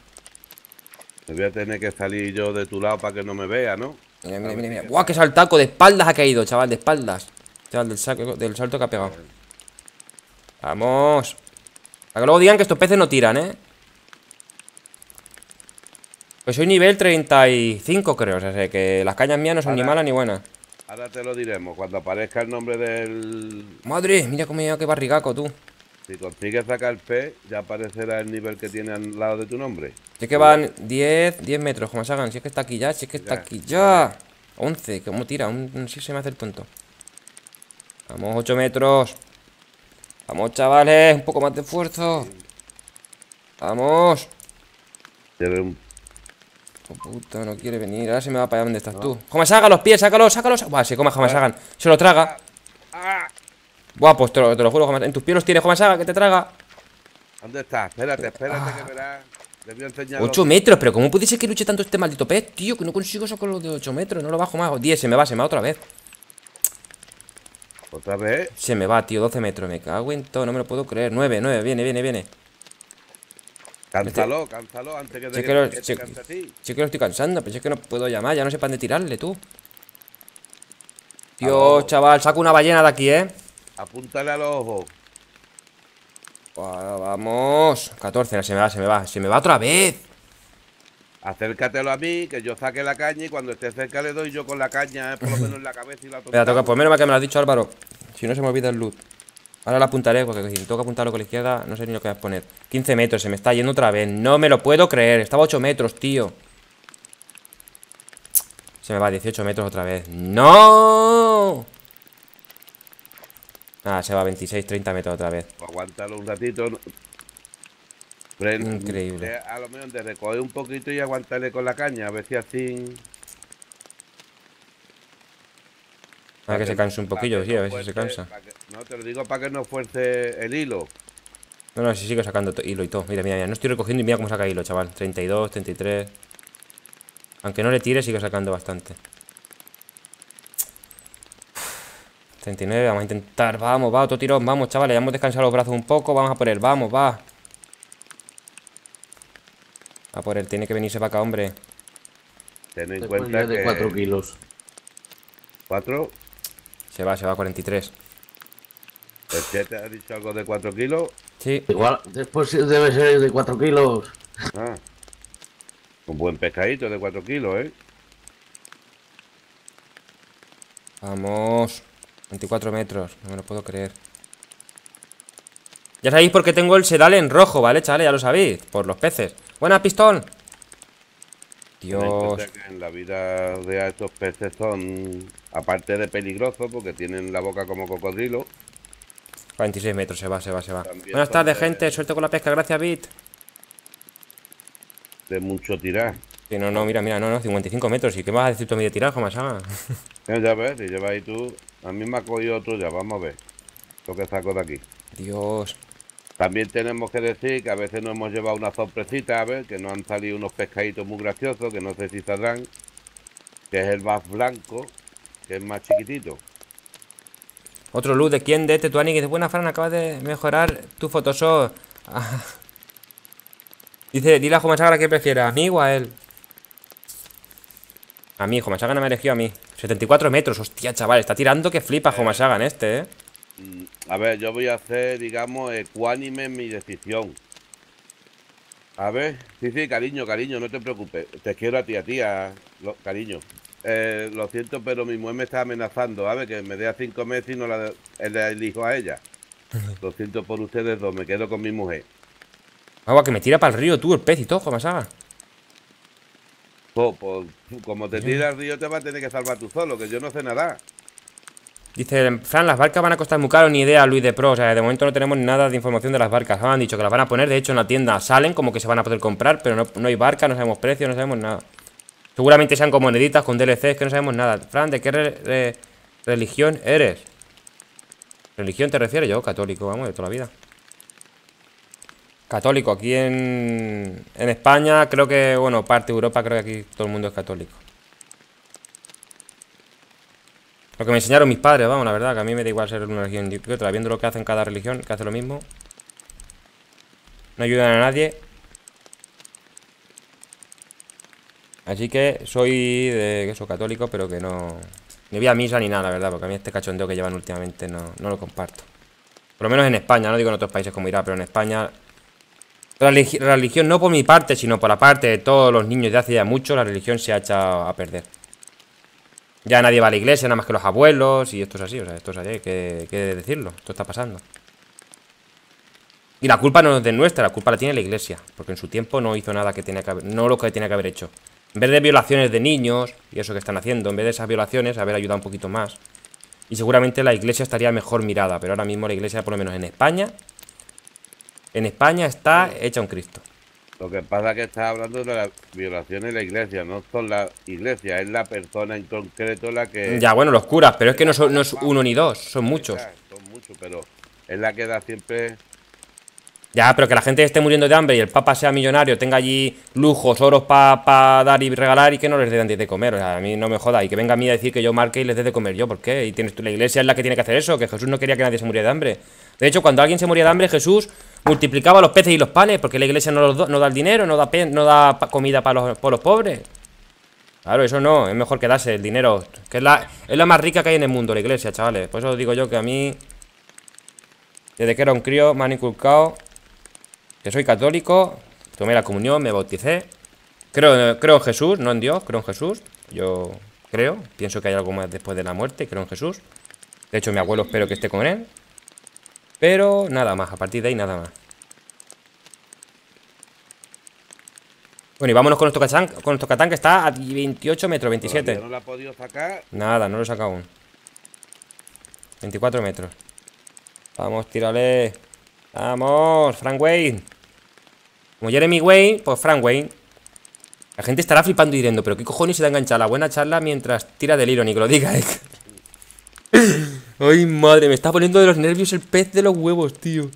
voy a tener que salir yo de tu lado para que no me vea, ¿no? Mira, mira, mira, mira. ¡Guau, qué saltaco! De espaldas ha caído, chaval, de espaldas. Chaval, este del, salto que ha pegado. ¡Vamos! Para que luego digan que estos peces no tiran, ¿eh? Pues soy nivel 35, creo. O sea, sé que las cañas mías no son ni malas ni buenas. Ahora te lo diremos, cuando aparezca el nombre del... ¡Madre! Mira cómo me qué barrigaco, tú. Si consigues sacar el P, ya aparecerá el nivel que tiene al lado de tu nombre. Si es que van 10, 10 metros, como se hagan. Si es que está aquí ya, si es que está aquí ya. 11, ¿cómo tira? Un, si se me hace el punto? Vamos, 8 metros. Vamos, chavales, un poco más de esfuerzo. Vamos. puta, no quiere venir. Ahora se me va para allá donde estás tú. Como hagan los pies, sácalos, sácalos. Buah, ah. se come, como hagan? Se lo traga. Ah. Buah, pues te lo, juro, En tus pies los tienes, ¡Jomasaga, que te traga. ¿Dónde está? Espérate, ah. espérate, que verás. enseñar. 8 metros, pero ¿cómo pudiese que luche tanto este maldito pez, tío? Que no consigo los de 8 metros, no lo bajo más. 10, se me va, se me va otra vez. ¿Otra vez? Se me va, tío, 12 metros, me cago en todo, no me lo puedo creer. 9, 9, viene, viene, viene. Cántalo, cánzalo cántalo, antes que te, sí que, lo, a ti. Sí que lo estoy cansando, Pensé es que no puedo llamar, ya no sé para de tirarle, tú. Dios, chaval, saco una ballena de aquí, ¿eh? Apúntale al ojo. Bueno, vamos. 14, se me va, se me va. Se me va otra vez. Acércatelo a mí, que yo saque la caña y cuando esté cerca le doy yo con la caña, eh, por lo menos en la cabeza y la Mira, toca, pues menos que me lo has dicho Álvaro. Si no se me olvida el luz. Ahora la apuntaré, porque si tengo que apuntarlo con la izquierda, no sé ni lo que voy a poner. 15 metros, se me está yendo otra vez. No me lo puedo creer. Estaba 8 metros, tío. Se me va 18 metros otra vez. ¡No! Ah, se va 26, 30 metros otra vez. Pues aguántalo un ratito. Increíble. Eh, a lo mejor te recoge un poquito y aguántale con la caña, a ver si así. Para que, se canse un poquillo, sí, a ver si se cansa. no, te lo digo para que no fuerce el hilo. No, no, si sigue sacando hilo y todo. Mira, mira, mira. No estoy recogiendo y mira cómo saca hilo, chaval. 32, 33. Aunque no le tire, sigue sacando bastante. 39, vamos a intentar, vamos, va, otro tirón, vamos, chavales, ya hemos descansado los brazos un poco, vamos a por él, vamos, va. A por él, tiene que venirse para acá, hombre. Ten en cuenta de 4 kilos. ¿4? Se va, se va a 43. ¿El que te ha dicho algo de 4 kilos? Sí. Igual, después debe ser de 4 kilos. Ah. Un buen pescadito de 4 kilos, ¿eh? Vamos. 24 metros, no me lo puedo creer Ya sabéis por qué tengo el sedal en rojo, ¿vale, chale, Ya lo sabéis, por los peces ¡Buena, pistón! Dios En la vida de estos peces son, aparte de peligrosos, porque tienen la boca como cocodrilo 46 metros, se va, se va, se va Buenas tardes, gente, Suelto con la pesca, gracias, Bit De mucho tirar no, no, mira, mira, no, no, 55 metros ¿Y qué vas a decir tú a mí de tirar, jamás ya ves, te llevas ahí tú a mí me ha cogido otro ya, vamos a ver lo que saco de aquí. Dios. También tenemos que decir que a veces nos hemos llevado una sorpresita, a ver, que nos han salido unos pescaditos muy graciosos, que no sé si saldrán, que es el más blanco, que es más chiquitito. Otro luz de quién de este que dice, buena Fran, acabas de mejorar tu Photoshop. Ah. dice, dile a la que prefiera, a mí o a él. A mí, Jumasagra no me eligió a mí. 74 metros, hostia, chaval, está tirando que flipa Jomasagan eh. Sagan este, ¿eh? Mm, a ver, yo voy a hacer, digamos, ecuánime mi decisión. A ver, sí, sí, cariño, cariño, no te preocupes. Te quiero a ti, a ti, cariño. Eh, lo siento, pero mi mujer me está amenazando, a ver, que me dé a cinco meses y no la, elijo a ella. lo siento por ustedes dos, me quedo con mi mujer. Agua, que me tira para el río tú, el pez y todo, Homer como te tiras te va a tener que salvar tú solo, que yo no sé nada. Dice, Fran, las barcas van a costar muy caro, ni idea, Luis de Pro. O sea, de momento no tenemos nada de información de las barcas. Ah, han dicho que las van a poner, de hecho, en la tienda salen como que se van a poder comprar, pero no, hay barca, no sabemos precio, no sabemos nada. Seguramente sean como moneditas, con DLCs, que no sabemos nada. Fran, ¿de qué religión eres? ¿Religión te refieres? Yo, católico, vamos, de toda la vida católico. Aquí en, España, creo que, bueno, parte de Europa, creo que aquí todo el mundo es católico. Lo que me enseñaron mis padres, vamos, la verdad, que a mí me da igual ser una religión que otra, viendo lo que hacen cada religión, que hace lo mismo. No ayudan a nadie. Así que soy de eso, católico, pero que no... Ni voy a misa ni nada, la verdad, porque a mí este cachondeo que llevan últimamente no, no lo comparto. Por lo menos en España, no digo en otros países como Irán, pero en España la religión, no por mi parte, sino por la parte de todos los niños de hace ya mucho, la religión se ha echado a perder. Ya nadie va a la iglesia, nada más que los abuelos, y esto es así, o sea, esto es así, hay que, decirlo, esto está pasando. Y la culpa no es de nuestra, la culpa la tiene la iglesia, porque en su tiempo no hizo nada que tenía que haber, no lo que tenía que haber hecho. En vez de violaciones de niños y eso que están haciendo, en vez de esas violaciones, haber ayudado un poquito más. Y seguramente la iglesia estaría mejor mirada, pero ahora mismo la iglesia, por lo menos en España, en España está hecha un Cristo. Lo que pasa es que estás hablando de las violaciones de la iglesia, no son la iglesia, es la persona en concreto la que. Ya, bueno, los curas, pero es que no, son, no es uno ni dos, son muchos. Son muchos, pero es la que da siempre. Ya, pero que la gente esté muriendo de hambre y el Papa sea millonario, tenga allí lujos, oros para dar y regalar y que no les den de comer. O sea, a mí no me joda. Y que venga a mí a decir que yo marque y les dé de comer yo, ¿por qué? Y tienes tú la iglesia es la que tiene que hacer eso, que Jesús no quería que nadie se muriera de hambre. De hecho, cuando alguien se moría de hambre, Jesús multiplicaba los peces y los panes, porque la iglesia no, da el dinero, no da, no da comida para los, pobres. Claro, eso no, es mejor quedarse el dinero. Que es la, más rica que hay en el mundo, la iglesia, chavales. Por eso digo yo que a mí, desde que era un crío, me han inculcado que soy católico, tomé la comunión, me bauticé. Creo, creo en Jesús, no en Dios, creo en Jesús. Yo creo, pienso que hay algo más después de la muerte, creo en Jesús. De hecho, mi abuelo espero que esté con él. Pero nada más, a partir de ahí nada más. Bueno, y vámonos con nuestro catán, con que está a 28 metros, 27. No ha podido sacar. Nada, no lo he sacado aún. 24 metros. Vamos, tírale. Vamos, Frank Wayne. Como Jeremy Wayne, pues Frank Wayne. La gente estará flipando y diciendo, pero qué cojones se da enganchada la buena charla mientras tira del hilo, ni que lo diga, eh. Ay, madre, me está poniendo de los nervios el pez de los huevos, tío.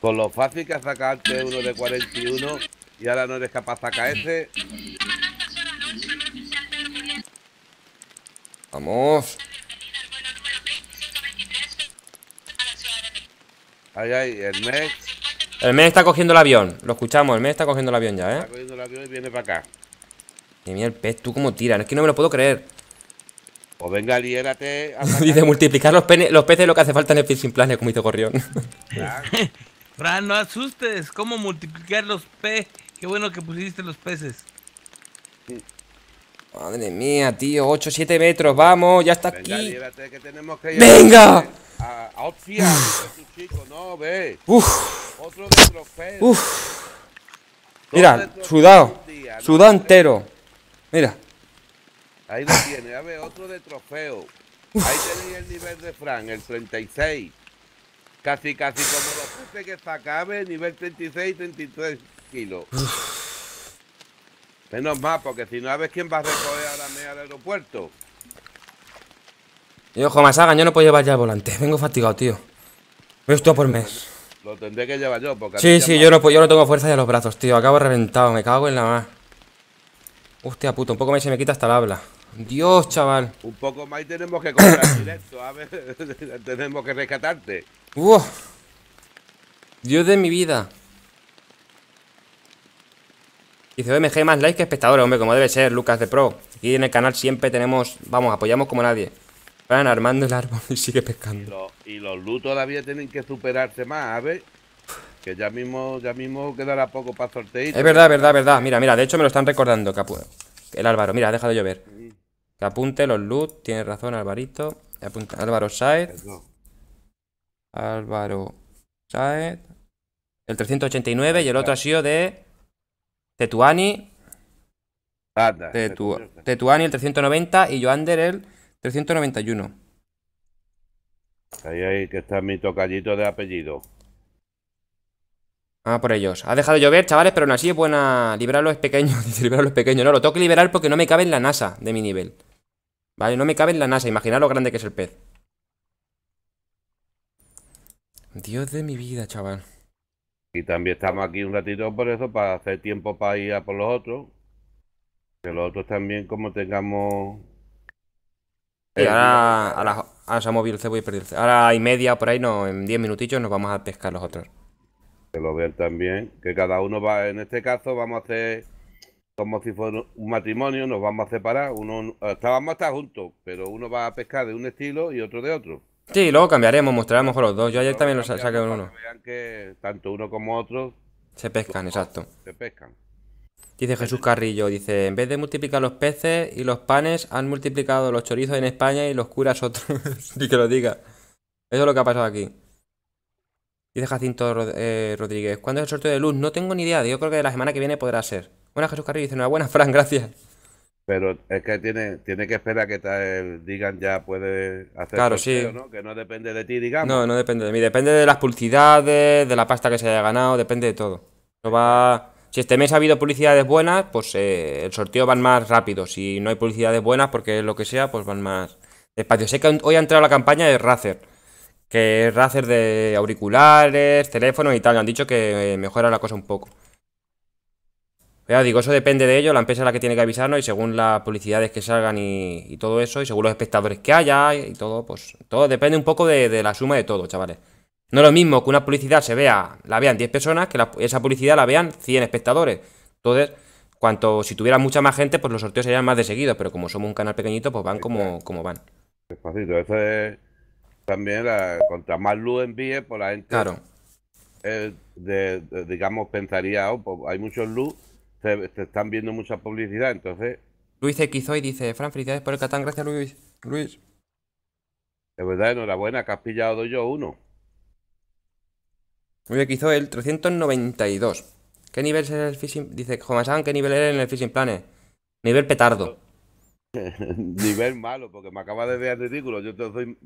Con lo fácil que ha sacado t uno de 41 y ahora no eres capaz de sacar Vamos. Ay, ay, el mes. El mes está cogiendo el avión. Lo escuchamos, el mes está cogiendo el avión ya, ¿eh? Está cogiendo el avión y viene para acá. Y el pez, tú cómo tiras. Es que no me lo puedo creer. O pues venga, liérate. Dice multiplicar los, los peces lo que hace falta en el sin planes, como hizo Corrión. Fran, no asustes. ¿Cómo multiplicar los peces? Qué bueno que pusiste los peces. Madre mía, tío. 8, 7 metros. Vamos, ya está aquí. ¡Venga! Mira, sudado. sudado entero. Mira. Ahí lo tiene. A ver, otro de trofeo. Ahí tenéis el nivel de Fran, el 36. Casi, casi como lo puse que ver, nivel 36 33 kilos. Menos mal, porque si no, a ver quién va a recoger a la media del aeropuerto. Y ojo, hagan, yo no puedo llevar ya el volante. Vengo fatigado, tío. Me gustó por mes. Lo tendré que llevar yo, porque... Sí, sí, yo no, yo no tengo fuerza de los brazos, tío. Acabo reventado, me cago en la más. Hostia puto, un poco me se me quita hasta la habla. Dios, chaval. Un poco más y tenemos que comprar directo, a ver. tenemos que rescatarte. Dios de mi vida. Dice OMG más likes que espectadores, hombre, como debe ser, Lucas de Pro. Aquí en el canal siempre tenemos, vamos, apoyamos como nadie. Van armando el árbol y sigue pescando. Y, los Lu todavía tienen que superarse más, a ver. Que ya mismo, ya mismo quedará poco para sortear. Es verdad, verdad, verdad. Mira, mira, de hecho me lo están recordando, capo El Álvaro, mira, deja de llover. Que apunte los loot. Tiene razón Alvarito. Álvaro Saez. Álvaro Saez. El 389 y el otro ha sido de Tetuani. Tetuani el 390 y Joander el 391. Ahí, ahí, que está mi tocallito de apellido. Ah, por ellos. Ha dejado de llover, chavales, pero aún así es buena. Liberarlo es pequeño. es pequeño. No, lo tengo que liberar porque no me cabe en la NASA de mi nivel. Vale, no me cabe en la NASA, imagina lo grande que es el pez. Dios de mi vida, chaval. Y también estamos aquí un ratito por eso, para hacer tiempo para ir a por los otros. Que los otros también, como tengamos. Y ahora, a la, ahora se ha movido el cebo y perdido Ahora hay media por ahí, no, en 10 minutitos nos vamos a pescar los otros. Que lo vean también, que cada uno va, en este caso vamos a hacer como si fuera un matrimonio, nos vamos a separar, uno estábamos hasta juntos, pero uno va a pescar de un estilo y otro de otro. Sí, luego cambiaremos, mostraremos los dos. Yo ayer también los saqué uno. vean que tanto uno como otro se pescan, exacto. Se pescan. Dice Jesús Carrillo, dice, en vez de multiplicar los peces y los panes, han multiplicado los chorizos en España y los curas otros. Ni que lo diga. Eso es lo que ha pasado aquí. Dice Jacinto eh, Rodríguez, ¿cuándo es el sorteo de luz? No tengo ni idea, yo creo que de la semana que viene podrá ser. Buenas, Jesús Carrillo. Dice, enhorabuena, Fran, gracias. Pero es que tiene, tiene que esperar que digan ya puede hacer claro, sorteo, sí. ¿no? Que no depende de ti, digamos. No, no depende de mí. Depende de las publicidades, de la pasta que se haya ganado, depende de todo. va... Si este mes ha habido publicidades buenas, pues eh, el sorteo van más rápido. Si no hay publicidades buenas, porque lo que sea, pues van más despacio. Sé que hoy ha entrado la campaña de Razer, que es Razer de auriculares, teléfonos y tal. Han dicho que mejora la cosa un poco digo, eso depende de ello, la empresa es la que tiene que avisarnos y según las publicidades que salgan y, todo eso, y según los espectadores que haya y todo, pues todo depende un poco de, la suma de todo, chavales. No es lo mismo que una publicidad se vea, la vean 10 personas, que esa publicidad la vean 100 espectadores. Entonces, cuanto si tuviera mucha más gente, pues los sorteos serían más de seguido, pero como somos un canal pequeñito, pues van como, van. Despacito, eso es también, la, contra más luz envíe, pues la gente... Claro. digamos, pensaría, oh, pues hay muchos luz se están viendo mucha publicidad, entonces. Luis y dice, Fran, felicidades por el Catán, gracias Luis. Luis. De verdad, enhorabuena, que has pillado yo uno. Luis Xoy el 392. ¿Qué nivel es el Fishing? Dice, ¿saben ¿qué nivel eres en el Fishing planes? Nivel petardo. nivel malo, porque me acaba de ver ridículo. Yo te soy...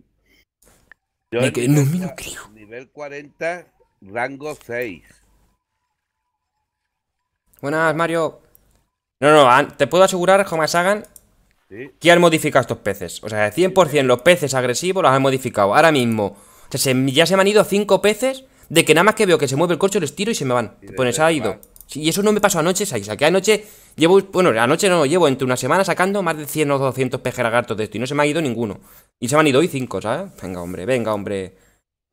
Yo no Nivel 40, rango 6. Buenas, Mario. No, no, te puedo asegurar, jamás hagan ¿Sí? que han modificado estos peces. O sea, 100% los peces agresivos los han modificado. Ahora mismo, o sea, ya se me han ido 5 peces de que nada más que veo que se mueve el corcho, les tiro y se me van. Te se ha ido. y eso no me pasó anoche, ¿sabes? sea, que anoche llevo, bueno, anoche no, llevo entre una semana sacando más de 100 o 200 pejeragartos de esto y no se me ha ido ninguno. Y se me han ido hoy 5, ¿sabes? Venga, hombre, venga, hombre.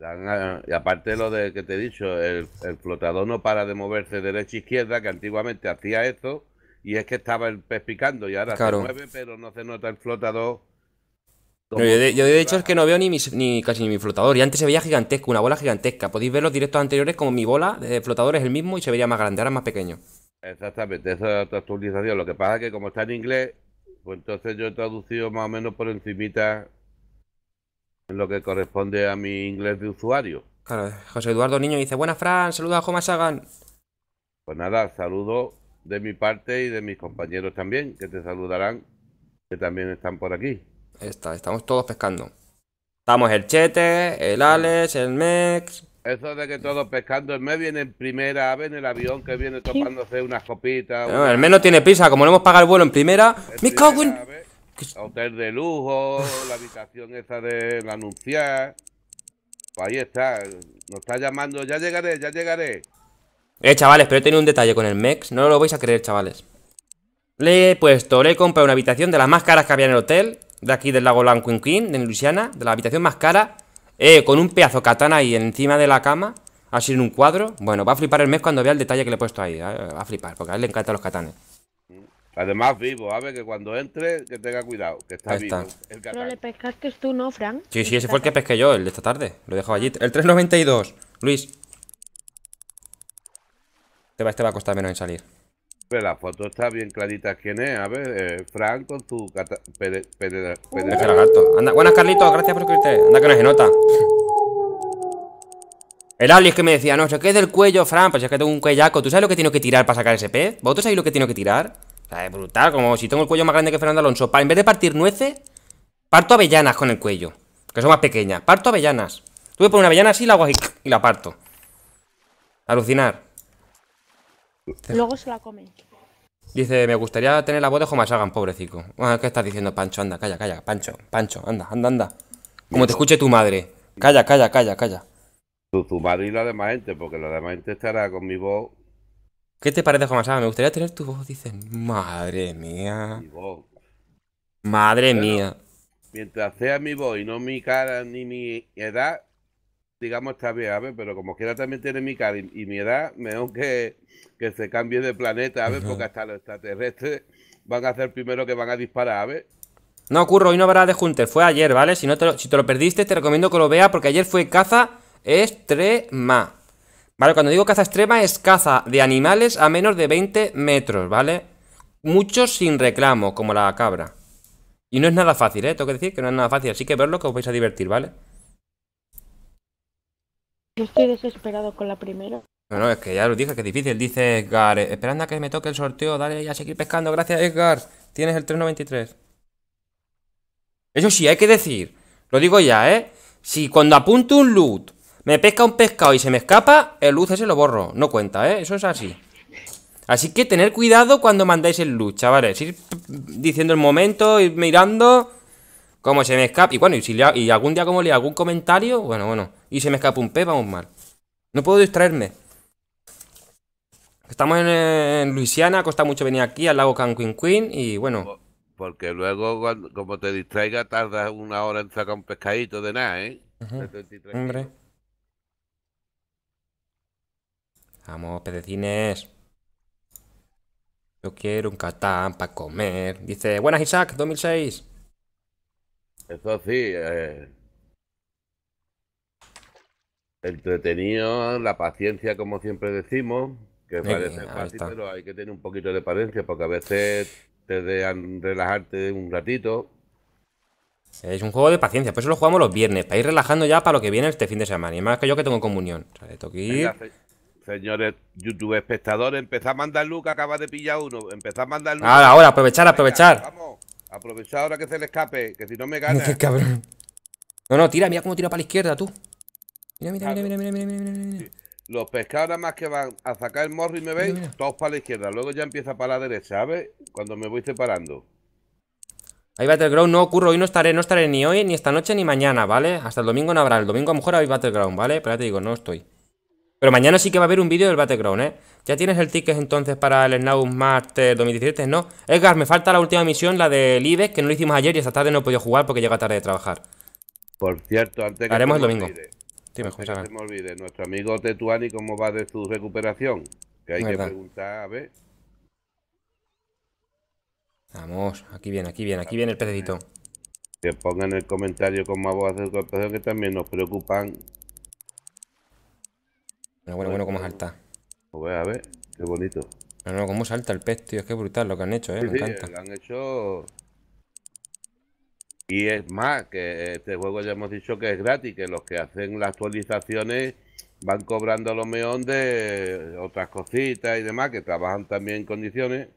Eh, y aparte lo de que te he dicho, el, flotador no para de moverse derecha izquierda, que antiguamente hacía esto, y es que estaba el pez picando y ahora se mueve, pero no se nota el flotador. Yo de, hecho es que no veo ni, casi ni mi flotador. Y antes se veía gigantesco, una bola gigantesca. Podéis ver los directos anteriores como mi bola de flotador es el mismo y se veía más grande, ahora más pequeño. Exactamente, esa es actualización. Lo que pasa es que como está en inglés, pues entonces yo he traducido más o menos por encimita en lo que corresponde a mi inglés de usuario. Claro, José Eduardo Niño dice, buenas Fran, saluda a Joma Sagan. Pues nada, saludo de mi parte y de mis compañeros también, que te saludarán, que también están por aquí. Está, estamos todos pescando. Estamos el Chete, el Alex, el Mex. Eso de que todos pescando, el Mex viene en primera, ven el avión que viene topándose unas copitas. Una... el Mex no tiene prisa, como no hemos pagado el vuelo en primera, me Hotel de lujo, la habitación esa de anunciar. Pues ahí está, nos está llamando, ya llegaré, ya llegaré. Eh, chavales, pero he tenido un detalle con el MEX, no lo vais a creer, chavales. Le he puesto, le he comprado una habitación de las más caras que había en el hotel, de aquí del lago Lanquinquin, en Luisiana, de la habitación más cara, eh, con un pedazo katana ahí encima de la cama, así en un cuadro. Bueno, va a flipar el MEX cuando vea el detalle que le he puesto ahí, eh, va a flipar, porque a él le encantan los katanes. Además, vivo, a ver que cuando entre, que tenga cuidado, que está, vivo. Pero El Pero le es tú, ¿no, Fran? Sí, sí, ese fue el que pesqué yo, el de esta tarde. Lo he dejado allí. El 392, Luis. va, este va a costar menos en salir. Pero la foto está bien clarita quién es. A ver, eh, Frank con tu cata pere, pere, lagarto. Anda, buenas, Carlitos, gracias por suscribirte. Anda que no se nota. El Alice que me decía, no, se quede del cuello, Fran. Pues es que tengo un cuellaco. ¿Tú sabes lo que tiene que tirar para sacar ese pez? ¿Vosotros sabéis lo que tiene que tirar? es brutal, como si tengo el cuello más grande que Fernando Alonso. Para, en vez de partir nueces, parto avellanas con el cuello, que son más pequeñas. Parto avellanas. Tuve por una avellana así, la hago y la parto. Alucinar. Luego se la come. Dice, me gustaría tener la voz de pobre pobrecico. pobrecito. Ah, ¿Qué estás diciendo, Pancho? Anda, calla, calla, Pancho, Pancho, anda, anda, anda. Como te escuche tu madre. Calla, calla, calla, calla. Tu, tu madre y la demás gente, porque la demás gente estará con mi voz ¿Qué te parece, Juan Me gustaría tener tu voz, dices. Madre mía. Mi voz. Madre mía. Mientras sea mi voz y no mi cara ni mi edad, digamos, está bien, ¿sabes? Pero como quiera también tiene mi cara y, mi edad, mejor que, se cambie de planeta, ¿sabes? Porque hasta los extraterrestres van a ser primero que van a disparar, ¿sabes? No, ocurro, hoy no habrá de junter. fue ayer, ¿vale? Si, no te si te lo perdiste, te recomiendo que lo veas porque ayer fue caza extrema. ¿Vale? Cuando digo caza extrema es caza de animales a menos de 20 metros, ¿vale? Muchos sin reclamo, como la cabra. Y no es nada fácil, ¿eh? Tengo que decir que no es nada fácil, así que verlo que os vais a divertir, ¿vale? Yo estoy desesperado con la primera. No, es que ya lo dije, que es difícil. Dice Edgar, eh, esperando a que me toque el sorteo, dale ya seguir pescando. Gracias, Edgar. Tienes el 393. Eso sí, hay que decir. Lo digo ya, ¿eh? Si cuando apunto un loot me pesca un pescado y se me escapa, el luz se lo borro. No cuenta, ¿eh? Eso es así. Así que tener cuidado cuando mandáis el luz, chavales. Ir diciendo el momento, ir mirando Cómo se me escapa. Y bueno, y, si algún día como leí algún comentario, bueno, bueno. Y se me escapa un pez, vamos mal. No puedo distraerme. Estamos en, Luisiana, cuesta mucho venir aquí, al lago Queen y bueno. Porque luego, como te distraiga, tardas una hora en sacar un pescadito de nada, ¿eh? Hombre. Vamos, pedecines Yo quiero un catán para comer. Dice, buenas Isaac, 2006. Eso sí, eh, entretenido, la paciencia, como siempre decimos, que parece fácil, pero hay que tener un poquito de paciencia, porque a veces te dejan relajarte un ratito. Es un juego de paciencia, por eso lo jugamos los viernes, para ir relajando ya para lo que viene este fin de semana. Y más que yo que tengo comunión. O Señores YouTube espectadores, empezad a mandar luz, acaba de pillar uno. Empezad a mandar luz. Ahora, ahora, aprovechar, aprovechar. vamos, aprovechar ahora que se le escape, que si no me gana. Qué cabrón. No, no, tira, mira cómo tira para la izquierda, tú. Mira, mira, mira, mira, mira, mira, mira, Los pescados más que van a sacar el morro y me ven, todos para la izquierda. Luego ya empieza para la derecha, ¿sabes? Cuando me voy separando. Hay Battleground, no ocurro, hoy no estaré, no estaré ni hoy, ni esta noche, ni mañana, ¿vale? Hasta el domingo no habrá, el domingo a lo mejor hay Battleground, ¿vale? Pero ya te digo, no estoy. Pero mañana sí que va a haber un vídeo del Battleground, ¿eh? ¿Ya tienes el ticket entonces para el Snow Master 2017? No. Edgar, me falta la última misión, la del IBEX, que no lo hicimos ayer y esta tarde no he podido jugar porque llega tarde de trabajar. Por cierto, antes que Haremos el domingo. Olvide, sí, se me olvide, nuestro amigo Tetuani, ¿cómo va de su recuperación? Que hay que preguntar, a ver. Vamos, aquí viene, aquí viene, aquí viene el pececito. Que pongan en el comentario cómo va a su recuperación, que también nos preocupan bueno, bueno, cómo salta. Pues a ver, qué bonito. No, no, cómo salta el pez, tío. Es que brutal lo que han hecho, eh. Sí, Me Lo han hecho. Y es más, que este juego ya hemos dicho que es gratis, que los que hacen las actualizaciones van cobrando los meón de otras cositas y demás, que trabajan también en condiciones.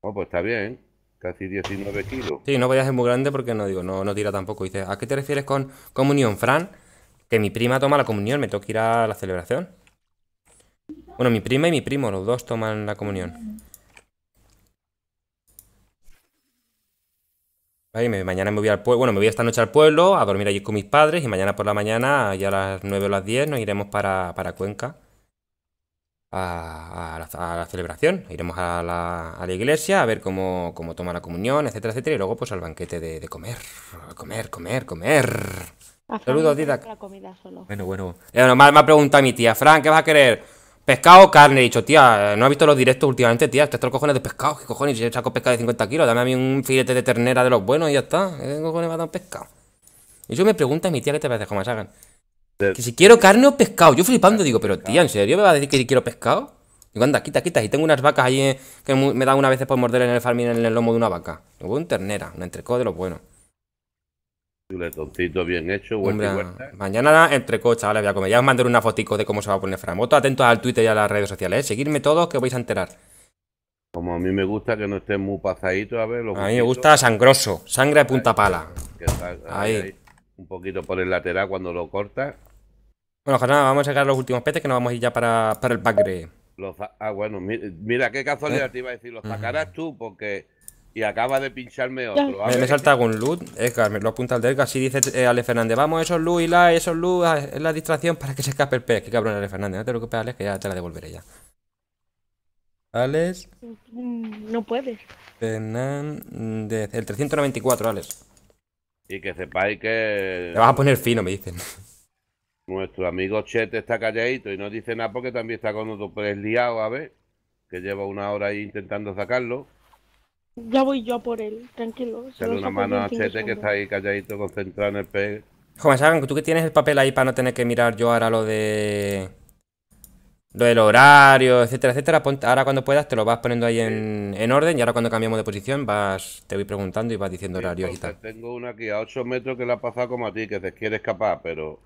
Oh, pues está bien, casi 19 kilos. Sí, no vayas ser muy grande porque no digo, no, no tira tampoco. Dices, ¿a qué te refieres con comunión, Fran? Que mi prima toma la comunión, me toca ir a la celebración. Bueno, mi prima y mi primo, los dos toman la comunión. mañana me voy al pueblo, bueno, me voy esta noche al pueblo a dormir allí con mis padres y mañana por la mañana, ya a las 9 o las 10, nos iremos para, Cuenca a, la, celebración. Iremos a la, iglesia a ver cómo, toma la comunión, etcétera, etcétera, y luego pues al banquete de, comer, comer, comer, comer. Saludos, Didac. Bueno, bueno. bueno me, ha, me, preguntado mi tía, Fran, ¿qué vas a querer? Pescado, carne, he dicho, tía, no ha visto los directos últimamente, tía, estos cojones de pescado, ¿qué cojones? Yo saco pescado de 50 kilos, dame a mí un filete de ternera de los buenos y ya está, ¿qué cojones va a dar pescado? Y yo me pregunta a mi tía qué te parece, como hagan. Que si quiero carne o pescado, yo flipando digo, pero tía, ¿en serio me va a decir que quiero pescado? Y anda, quita, quita, y tengo unas vacas allí eh, que me dan una vez por morder en el farming en el lomo de una vaca. Luego un ternera, un entrecó de los buenos. Chuletoncito bien hecho, vuelta Mañana entre coches, ahora voy a comer. Ya os mandaré una fotico de cómo se va a poner Fran. Voto atentos al Twitter y a las redes sociales, ¿eh? Seguidme todos que vais a enterar. Como a mí me gusta que no estén muy pasaditos, a ver. a mí me gusta sangroso, sangre de punta pala. ahí. Un poquito por el lateral cuando lo cortas. Bueno, nada, vamos a sacar los últimos petes que nos vamos a ir ya para, para el packre. ah, bueno, mira, qué casualidad ¿Eh? te iba a decir. Los sacarás tú porque y acaba de pincharme otro. Me, me, salta algún loot. es me lo apunta el de Edgar. dice eh, Ale Fernández. Vamos, esos loot y la, esos loot. Ah, es la distracción para que se escape el pez. Qué cabrón, Ale Fernández. No te preocupes, Ale, que ya te la devolveré ya. Alex. No puedes. Fernández. Mm, el 394, Alex. Y que sepáis que. Te vas a poner fino, me dicen. Nuestro amigo Chet está calladito y no dice nada porque también está con otro pez liado, a ver. Que lleva una hora ahí intentando sacarlo. Ya voy yo por él, tranquilo. Dale una mano a Chete que está ahí calladito, concentrado en el pegue. Joven, saben, tú que tienes el papel ahí para no tener que mirar yo ahora lo de. Lo del horario, etcétera, etcétera. ahora cuando puedas te lo vas poniendo ahí en, orden y ahora cuando cambiamos de posición vas te voy preguntando y vas diciendo horario horarios y tal. Tengo una aquí a 8 metros que la ha pasado como a ti, que se quiere escapar, pero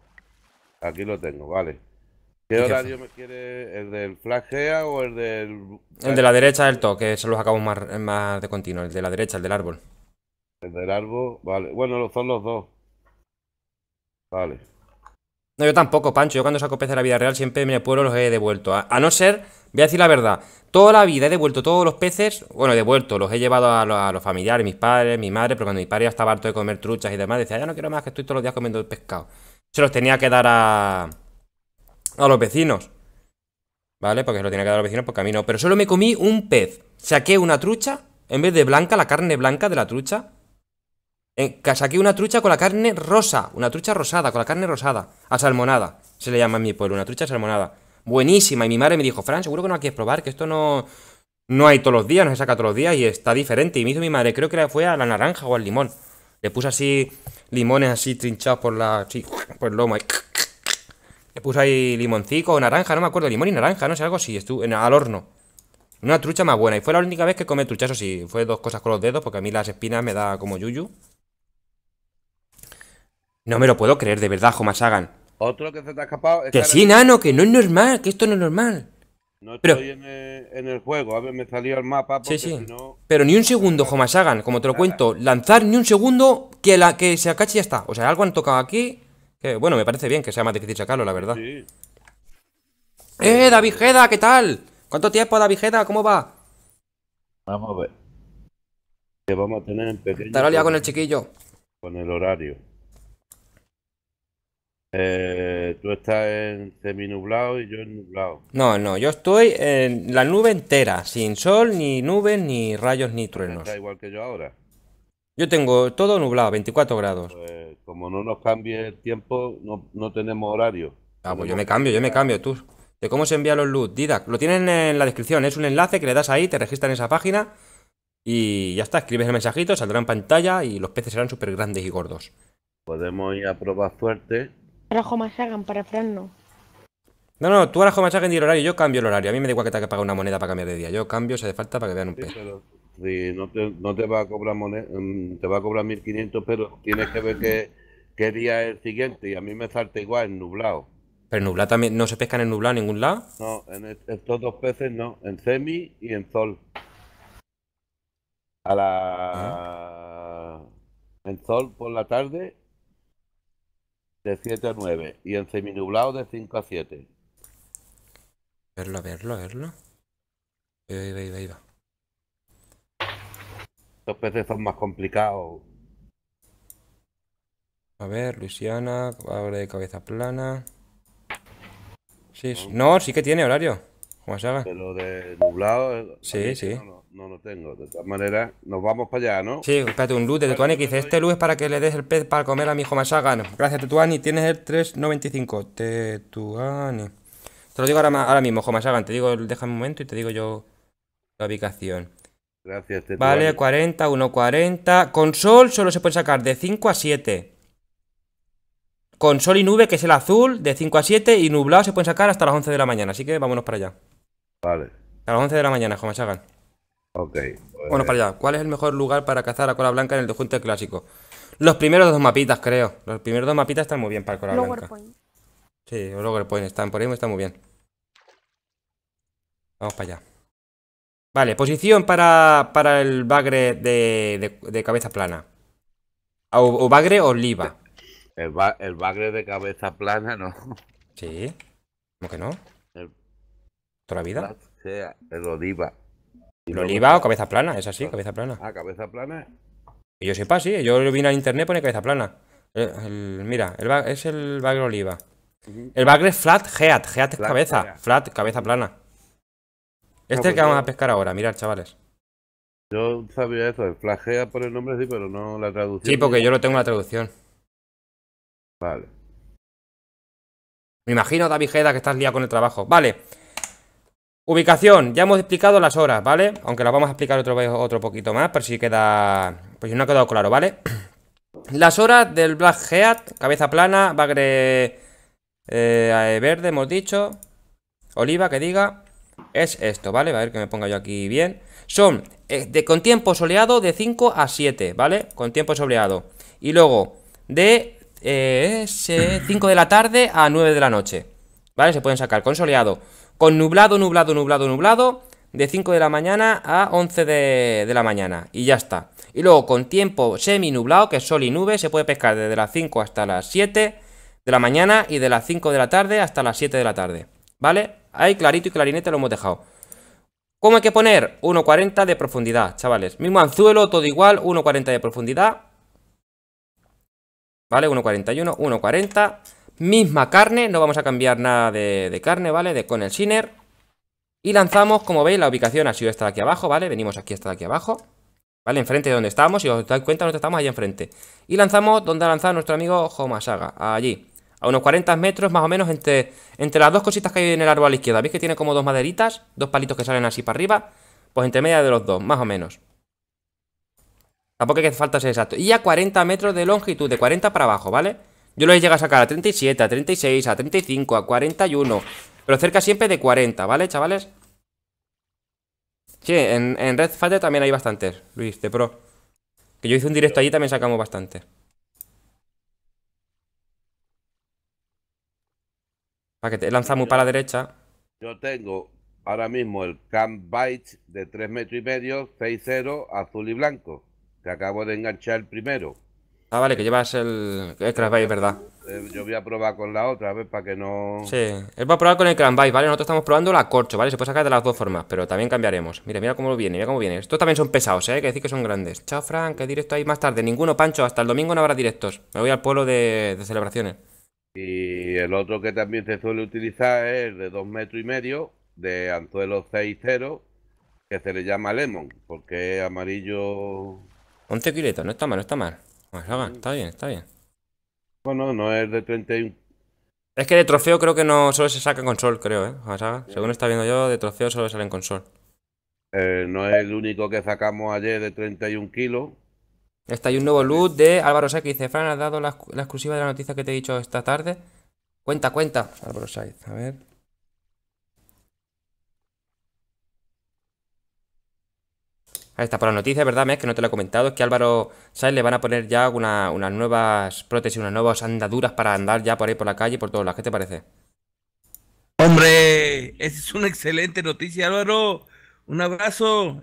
aquí lo tengo, vale. ¿Qué horario me quiere? ¿El del flagea o el del.? El de la derecha del toque, se los acabo más, más de continuo. El de la derecha, el del árbol. El del árbol, vale. Bueno, son los dos. Vale. No, yo tampoco, Pancho. Yo cuando saco peces de la vida real siempre en mi pueblo los he devuelto. A, no ser, voy a decir la verdad, toda la vida he devuelto todos los peces. Bueno, he devuelto, los he llevado a, a los familiares, mis padres, mi madre, pero cuando mi padre ya estaba harto de comer truchas y demás, decía, ya no quiero más que estoy todos los días comiendo pescado. Se los tenía que dar a a los vecinos. ¿Vale? Porque se lo tiene que dar a los vecinos porque a Pero solo me comí un pez. Saqué una trucha, en vez de blanca, la carne blanca de la trucha. En, eh, saqué una trucha con la carne rosa. Una trucha rosada, con la carne rosada. salmonada, Se le llama a mi pueblo, una trucha salmonada Buenísima. Y mi madre me dijo, Fran, seguro que no quieres probar, que esto no... No hay todos los días, no se saca todos los días y está diferente. Y me hizo mi madre, creo que fue a la naranja o al limón. Le puse así limones así trinchados por la... Sí, por el lomo. Le puso ahí limoncico, naranja, no me acuerdo, limón y naranja, no sé, algo así, estuvo, en, al horno. Una trucha más buena. Y fue la única vez que comí trucha, o sí, fue dos cosas con los dedos, porque a mí las espinas me da como yuyu. No me lo puedo creer, de verdad, Joma Sagan. Otro que se te ha escapado. que sí, nano, que no es normal, que esto no es normal. No estoy Pero... en, el, juego, a ver, me salió el mapa. sí, sí. Pero ni un segundo, Joma Sagan, como te lo cuento, lanzar ni un segundo que, la, que se acache y ya está. O sea, algo han tocado aquí eh, bueno, me parece bien que sea más difícil sacarlo, la verdad. Sí. ¡Eh, David Geda, ¿qué tal? ¿Cuánto tiempo, David Geda? ¿Cómo va? Vamos a ver. Que vamos a tener en pequeño. Estará liado con el chiquillo. Con el horario. Eh, tú estás en seminublado y yo en nublado. No, no, yo estoy en la nube entera, sin sol, ni nubes, ni rayos, ni truenos. Está igual que yo ahora. Yo tengo todo nublado, 24 grados. Pues, como no nos cambie el tiempo, no, no tenemos horario. Ah, pues yo me cambio, yo me cambio, tú. De cómo se envía los luz? Didac. Lo tienen en la descripción, es un enlace que le das ahí, te registran en esa página y ya está, escribes el mensajito, saldrá en pantalla y los peces serán súper grandes y gordos. Podemos ir a probar fuerte. Arajo hagan, para Fran no. No, no, tú Arajo y el horario, yo cambio el horario. A mí me da igual que te haga una moneda para cambiar de día. Yo cambio si hace falta para que vean un pez no, te, va a cobrar mm, te va a cobrar 1500, pero tienes que ver qué, día es el siguiente. Y a mí me salta igual, en nublado. ¿Pero nublado también no se pesca en nublado en ningún lado? No, en estos dos peces no, en semi y en sol. A la. Ah. En sol por la tarde de 7 a 9 y en semi nublado de 5 a 7. Verlo, verlo, verlo. Ahí ahí ahí estos peces son más complicados. A ver, Luisiana, abre de cabeza plana. Sí, no, sí que tiene horario. ¿Cómo se de nublado. Eh, sí, sí. No, lo tengo. De todas maneras, nos vamos para allá, ¿no? Sí, espérate, un luz de Tetuani que dice: Este luz es para que le des el pez para comer a mi hijo Gracias, Tetuani. Tienes el 395. Tetuani. Te lo digo ahora, ahora mismo, Jomasagan. Te digo, déjame un momento y te digo yo la ubicación. Gracias, Vale, 40, 1,40. sol solo se puede sacar de 5 a 7. sol y nube, que es el azul, de 5 a 7. Y nublado se pueden sacar hasta las 11 de la mañana. Así que vámonos para allá. Vale. A las 11 de la mañana, como hagan. Ok. Bueno, pues, para allá. ¿Cuál es el mejor lugar para cazar a cola blanca en el dejunte clásico? Los primeros dos mapitas, creo. Los primeros dos mapitas están muy bien para cola blanca. Point. Sí, los Logger Point están por ahí, están muy bien. Vamos para allá. Vale, posición para, el bagre de, cabeza plana. Ah, o, bagre o oliva. El, bagre de cabeza plana, no. Sí. ¿Cómo que no? El, ¿Toda la vida? Sea el oliva. ¿El oliva o cabeza plana? Es así, ah, cabeza plana. Ah, cabeza plana. Que yo sepa, sí. Yo lo al en internet, pone cabeza plana. Eh, mira, es el bagre oliva. El bagre flat head. Head es cabeza. Flat, cabeza plana. Este es el que pues vamos a pescar ahora, mirad, chavales. Yo sabía eso, el flagea por el nombre sí, pero no la traducción. Sí, porque yo lo tengo la traducción. Vale. Me imagino, David Geda, que estás liado con el trabajo. Vale. Ubicación, ya hemos explicado las horas, ¿vale? Aunque las vamos a explicar otro, otro poquito más, pero si queda... Pues no ha quedado claro, ¿vale? Las horas del Black cabeza plana, bagre eh, verde, hemos dicho. Oliva, que diga es esto, ¿vale? A ver que me ponga yo aquí bien. Son eh, de, con tiempo soleado de 5 a 7, ¿vale? Con tiempo soleado. Y luego de 5 eh, eh, de la tarde a 9 de la noche, ¿vale? Se pueden sacar con soleado. Con nublado, nublado, nublado, nublado, de 5 de la mañana a 11 de, de, la mañana y ya está. Y luego con tiempo semi nublado, que es sol y nube, se puede pescar desde las 5 hasta las 7 de la mañana y de las 5 de la tarde hasta las 7 de la tarde, ¿vale? Ahí clarito y clarinete lo hemos dejado. ¿Cómo hay que poner? 1.40 de profundidad, chavales. Mismo anzuelo, todo igual, 1.40 de profundidad. ¿Vale? 1.41, 1.40. Misma carne, no vamos a cambiar nada de, carne, ¿vale? De, con el siner Y lanzamos, como veis, la ubicación ha sido esta de aquí abajo, ¿vale? Venimos aquí hasta aquí abajo. ¿Vale? Enfrente de donde estamos, si os dais cuenta, nosotros estamos ahí enfrente. Y lanzamos donde ha lanzado nuestro amigo Homasaga, allí a unos 40 metros más o menos entre, entre las dos cositas que hay en el árbol a la izquierda. ¿Veis que tiene como dos maderitas? Dos palitos que salen así para arriba. Pues entre media de los dos, más o menos. Tampoco hay que falta ser exacto. Y a 40 metros de longitud, de 40 para abajo, ¿vale? Yo lo he llegado a sacar a 37, a 36, a 35, a 41. Pero cerca siempre de 40, ¿vale, chavales? Sí, en, Red Fighter también hay bastantes, Luis, de pro. Que yo hice un directo allí también sacamos bastante. que te lanza muy para la derecha. Yo tengo ahora mismo el Camp Bite de 3 metros y medio, 6-0, azul y blanco. Que acabo de enganchar el primero. Ah, vale, que llevas el, el ¿verdad? Eh, yo voy a probar con la otra, a ver, para que no... Sí, él va a probar con el Crash Bite, ¿vale? Nosotros estamos probando la corcho, ¿vale? Se puede sacar de las dos formas, pero también cambiaremos. Mira, mira cómo viene, mira cómo viene. Estos también son pesados, ¿eh? Que decir que son grandes. Chao, Frank, que directo ahí más tarde. Ninguno, Pancho, hasta el domingo no habrá directos. Me voy al pueblo de celebraciones. Y el otro que también se suele utilizar es de dos metros y medio, de anzuelo 6-0, que se le llama lemon, porque es amarillo... Un tequileto no está mal, no está mal. está bien, está bien. Bueno, no es de 31. Es que de trofeo creo que no solo se saca con sol, creo, ¿eh? Según está viendo yo, de trofeo solo sale en sol. Eh, no es el único que sacamos ayer de 31 kilos. Está hay un nuevo look de Álvaro Saiz que dice, Fran, has dado la, exclusiva de la noticia que te he dicho esta tarde. Cuenta, cuenta. Álvaro Saiz, a ver. Ahí está, por la noticia, ¿verdad, Mes? Que no te lo he comentado. Es que Álvaro Saiz le van a poner ya unas nuevas prótesis, unas nuevas andaduras para andar ya por ahí por la calle y por todas. las. ¿Qué te parece? Hombre, esa es una excelente noticia, Álvaro. Un abrazo.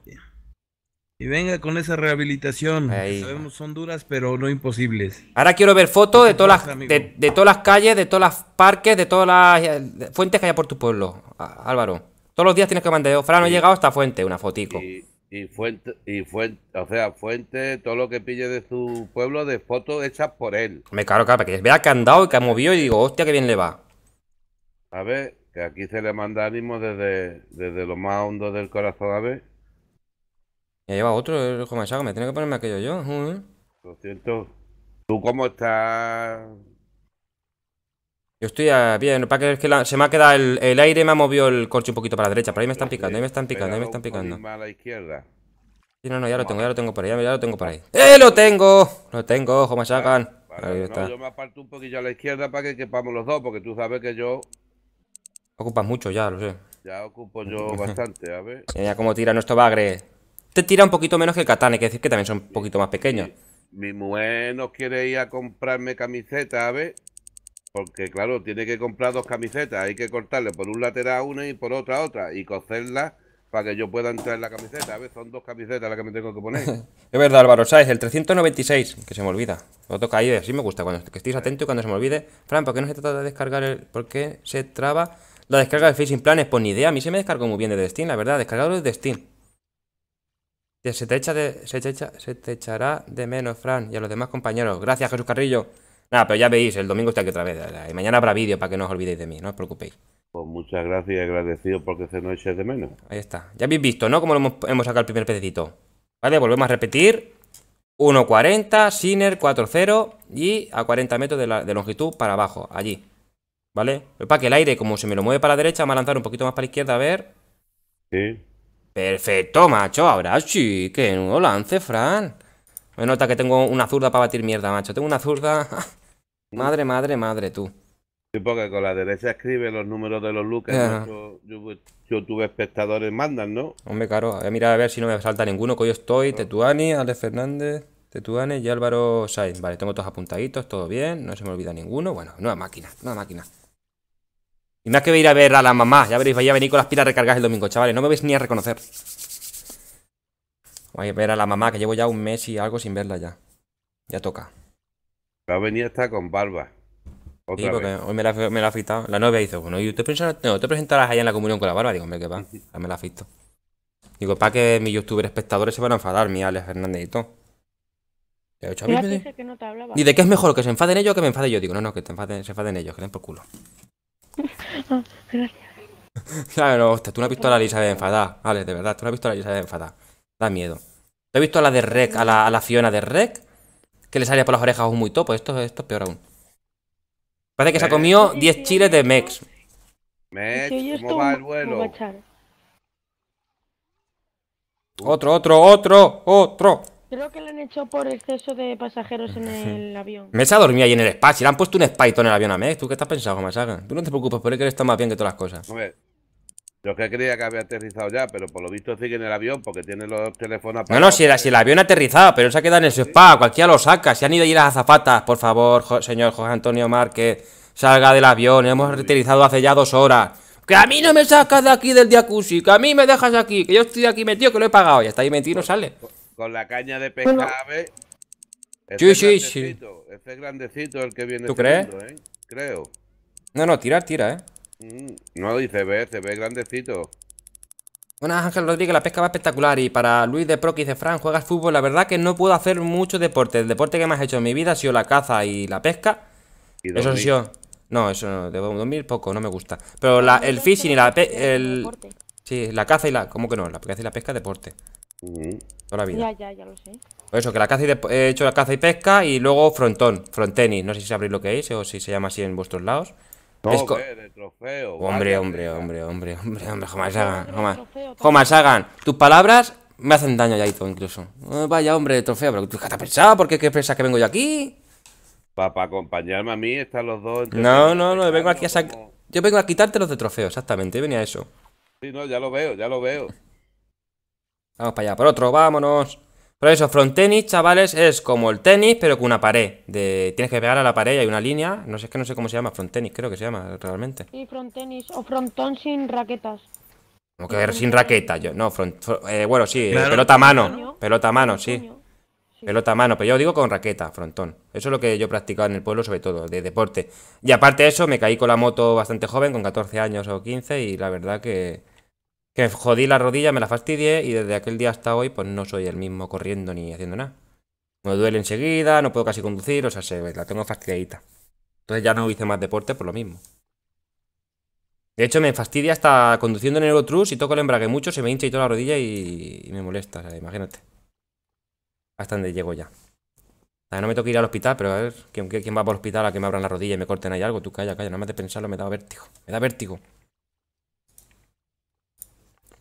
Y venga con esa rehabilitación. Sabemos son duras, pero no imposibles. Ahora quiero ver fotos de todas las de, todas las calles, de todos los parques, de todas las eh, fuentes que haya por tu pueblo, Álvaro. Todos los días tienes que mandar, Fran, no he llegado hasta Fuente, una fotico. Y, fuente, y fuente, o sea, Fuente, todo lo que pille de su pueblo, de fotos hechas por él. Me claro, para que vea que ha andado y que ha movido y digo, hostia, qué bien le va. A ver, que aquí se le manda ánimo desde, desde lo más hondo del corazón, a ver. Ya lleva otro el Jomasaga, me tiene que ponerme aquello yo. Lo siento. ¿Tú cómo estás? Yo estoy bien, que, es que la... se me ha quedado el... el, aire, me ha movido el corcho un poquito para la derecha, pero ahí me están picando, ahí me están picando, ahí me están picando. A la izquierda. Sí, no, no, ya lo tengo, ya lo tengo por ahí, ya lo tengo por ahí. ¡Eh, lo tengo! Lo tengo, Jo ahí está. yo me aparto un poquillo a la izquierda para que quepamos los dos, porque tú sabes que yo... Ocupas mucho ya, lo sé. Ya ocupo yo bastante, a ver. Mira cómo tira nuestro bagre. Te tira un poquito menos que el Catán, hay que decir que también son un poquito más pequeños. Mi mujer no quiere ir a comprarme camiseta, ver. Porque claro, tiene que comprar dos camisetas, hay que cortarle por un lateral a una y por otra otra y coserla para que yo pueda entrar en la camiseta. A ver, son dos camisetas las que me tengo que poner. es verdad, Álvaro sabes el 396, que se me olvida. Lo toca ahí, así me gusta, cuando que estéis atentos y cuando se me olvide. Fran, ¿por qué no se trata de descargar el...? ¿Por qué se traba la descarga del Facing Planes? Pues ni idea, a mí se me descargó muy bien de Steam, la verdad, descargado de Steam. Se te, echa se, echa, se echará de menos, Fran, y a los demás compañeros. Gracias, Jesús Carrillo. Nada, pero ya veis, el domingo está aquí otra vez. Y mañana habrá vídeo para que no os olvidéis de mí, no os preocupéis. Pues muchas gracias y agradecido porque se nos eche de menos. Ahí está. Ya habéis visto, ¿no? Como hemos, sacado el primer pececito. Vale, volvemos a repetir. 1.40, siner 4.0 y a 40 metros de, longitud para abajo, allí. ¿Vale? para que el aire, como se me lo mueve para la derecha, me a lanzar un poquito más para la izquierda, a ver. Sí. Perfecto, macho. Ahora sí, que no lance, Fran. Me nota que tengo una zurda para batir mierda, macho. Tengo una zurda. madre, madre, madre, tú. Sí, porque con la derecha escribe los números de los Lucas. Pues, yo, tuve espectadores, mandan, ¿no? Hombre, voy A mirar a ver si no me salta ninguno. Que yo estoy, Tetuani, Alex Fernández, Tetuani y Álvaro Sainz. Vale, tengo todos apuntaditos, todo bien. No se me olvida ninguno. Bueno, nueva máquina, nueva máquina. Y me voy que ir a ver a la mamá. Ya veréis, vaya a venir con las pilas recargadas el domingo, chavales. No me ves ni a reconocer. Voy a ver a la mamá, que llevo ya un mes y algo sin verla ya. Ya toca. Va a venir hasta con barba. sí, porque hoy me la, me ha afeitado. La novia hizo. bueno, ¿y te, te presentarás allá en la comunión con la barba? Digo, hombre, que va, ya me la afeito. Digo, para que mis youtubers espectadores se van a enfadar, mi Alex Fernández y todo. y de qué es mejor que se enfaden ellos o que me enfade yo. Digo, no, no, que enfaden, se enfaden ellos, que den por culo no gracias. Claro, hostia, tú no has visto a la Elizabeth enfadada. Vale, de verdad, tú no has visto a la Elizabeth enfadada. Da miedo. Te has visto a la de Rec, a la, Fiona de Rec? Que le salía por las orejas un muy topo. Esto, esto es peor aún. Parece que se ha comido 10 chiles de Mex. Mex, Otro, otro, otro, otro. Creo que lo han hecho por exceso de pasajeros en el avión. Mesa dormía ahí en el spa. Si le han puesto un spa en el avión a mí. ¿tú qué estás pensando, Masaga? Tú no te preocupes, por él que está más bien que todas las cosas. Hombre, yo que creía que había aterrizado ya, pero por lo visto sigue en el avión porque tiene los teléfonos apagados. No, no, si, era, si el avión aterrizaba, pero se ha quedado en el spa. Cualquiera lo saca. Si han ido a las azafatas, por favor, señor José Antonio Márquez, salga del avión. Hemos aterrizado hace ya dos horas. Que a mí no me sacas de aquí del jacuzzi, que a mí me dejas aquí, que yo estoy aquí metido, que lo he pagado. Y hasta ahí metido no sale con la caña de pesca este sí, sí, sí. grandecito este el que viene. ¿Tú crees? ¿eh? Creo. No, no, tirar, tira, ¿eh? Mm, no, dice ve, se ve grandecito. Buenas Ángel Rodríguez, la pesca va espectacular y para Luis de Proquis de Fran, juegas fútbol, la verdad que no puedo hacer mucho deporte, el deporte que más he hecho en mi vida ha sido la caza y la pesca, eso sí No, eso no, debo dormir poco, no me gusta, pero el fishing y la... pesca sí, la caza y la... ¿Cómo que no? La pesca y la pesca, deporte. Toda Ya, ya, ya lo sé. eso, que la caza y he hecho la caza y pesca y luego frontón, frontenis. No sé si sabréis lo que es o si se llama así en vuestros lados. No, de trofeo. Hombre, hombre, hombre, hombre, hombre, hombre, jamás hagan, Jomás hagan. Tus palabras me hacen daño, ya todo incluso. Eh, vaya, hombre, de trofeo, pero tú qué te has pensado, ¿por qué, qué que vengo yo aquí? Para acompañarme a mí, están los dos. No, no, no, vengo aquí a sacar Yo vengo a quitarte los de trofeo, exactamente, venía eso. Sí, no, ya lo veo, ya lo veo. Vamos para allá, por otro, vámonos. Por eso, front tenis, chavales, es como el tenis, pero con una pared. Tienes que pegar a la pared y hay una línea. No sé, es que no sé cómo se llama, front tenis, creo que se llama realmente. Sí, front tenis, o frontón sin raquetas. Como que sin raqueta, yo. No, front, eh, bueno, sí, pelota a mano. Pelota a mano, sí. Pelota a mano, pero yo digo con raqueta, frontón. Eso es lo que yo practicaba en el pueblo, sobre todo, de deporte. Y aparte de eso, me caí con la moto bastante joven, con 14 años o 15, y la verdad que que jodí la rodilla, me la fastidié y desde aquel día hasta hoy pues no soy el mismo corriendo ni haciendo nada. Me duele enseguida, no puedo casi conducir, o sea, la tengo fastidiadita. Entonces ya no hice más deporte por lo mismo. De hecho, me fastidia hasta conduciendo en Eurotrus y toco el embrague mucho, se me hincha y toda la rodilla y, me molesta, imagínate. Hasta donde llego ya. O no me toca ir al hospital, pero a ver, ¿quién, quién va por el hospital a que me abran la rodilla y me corten ahí algo? Tú calla, calla, nada más de pensarlo me da vértigo. Me da vértigo.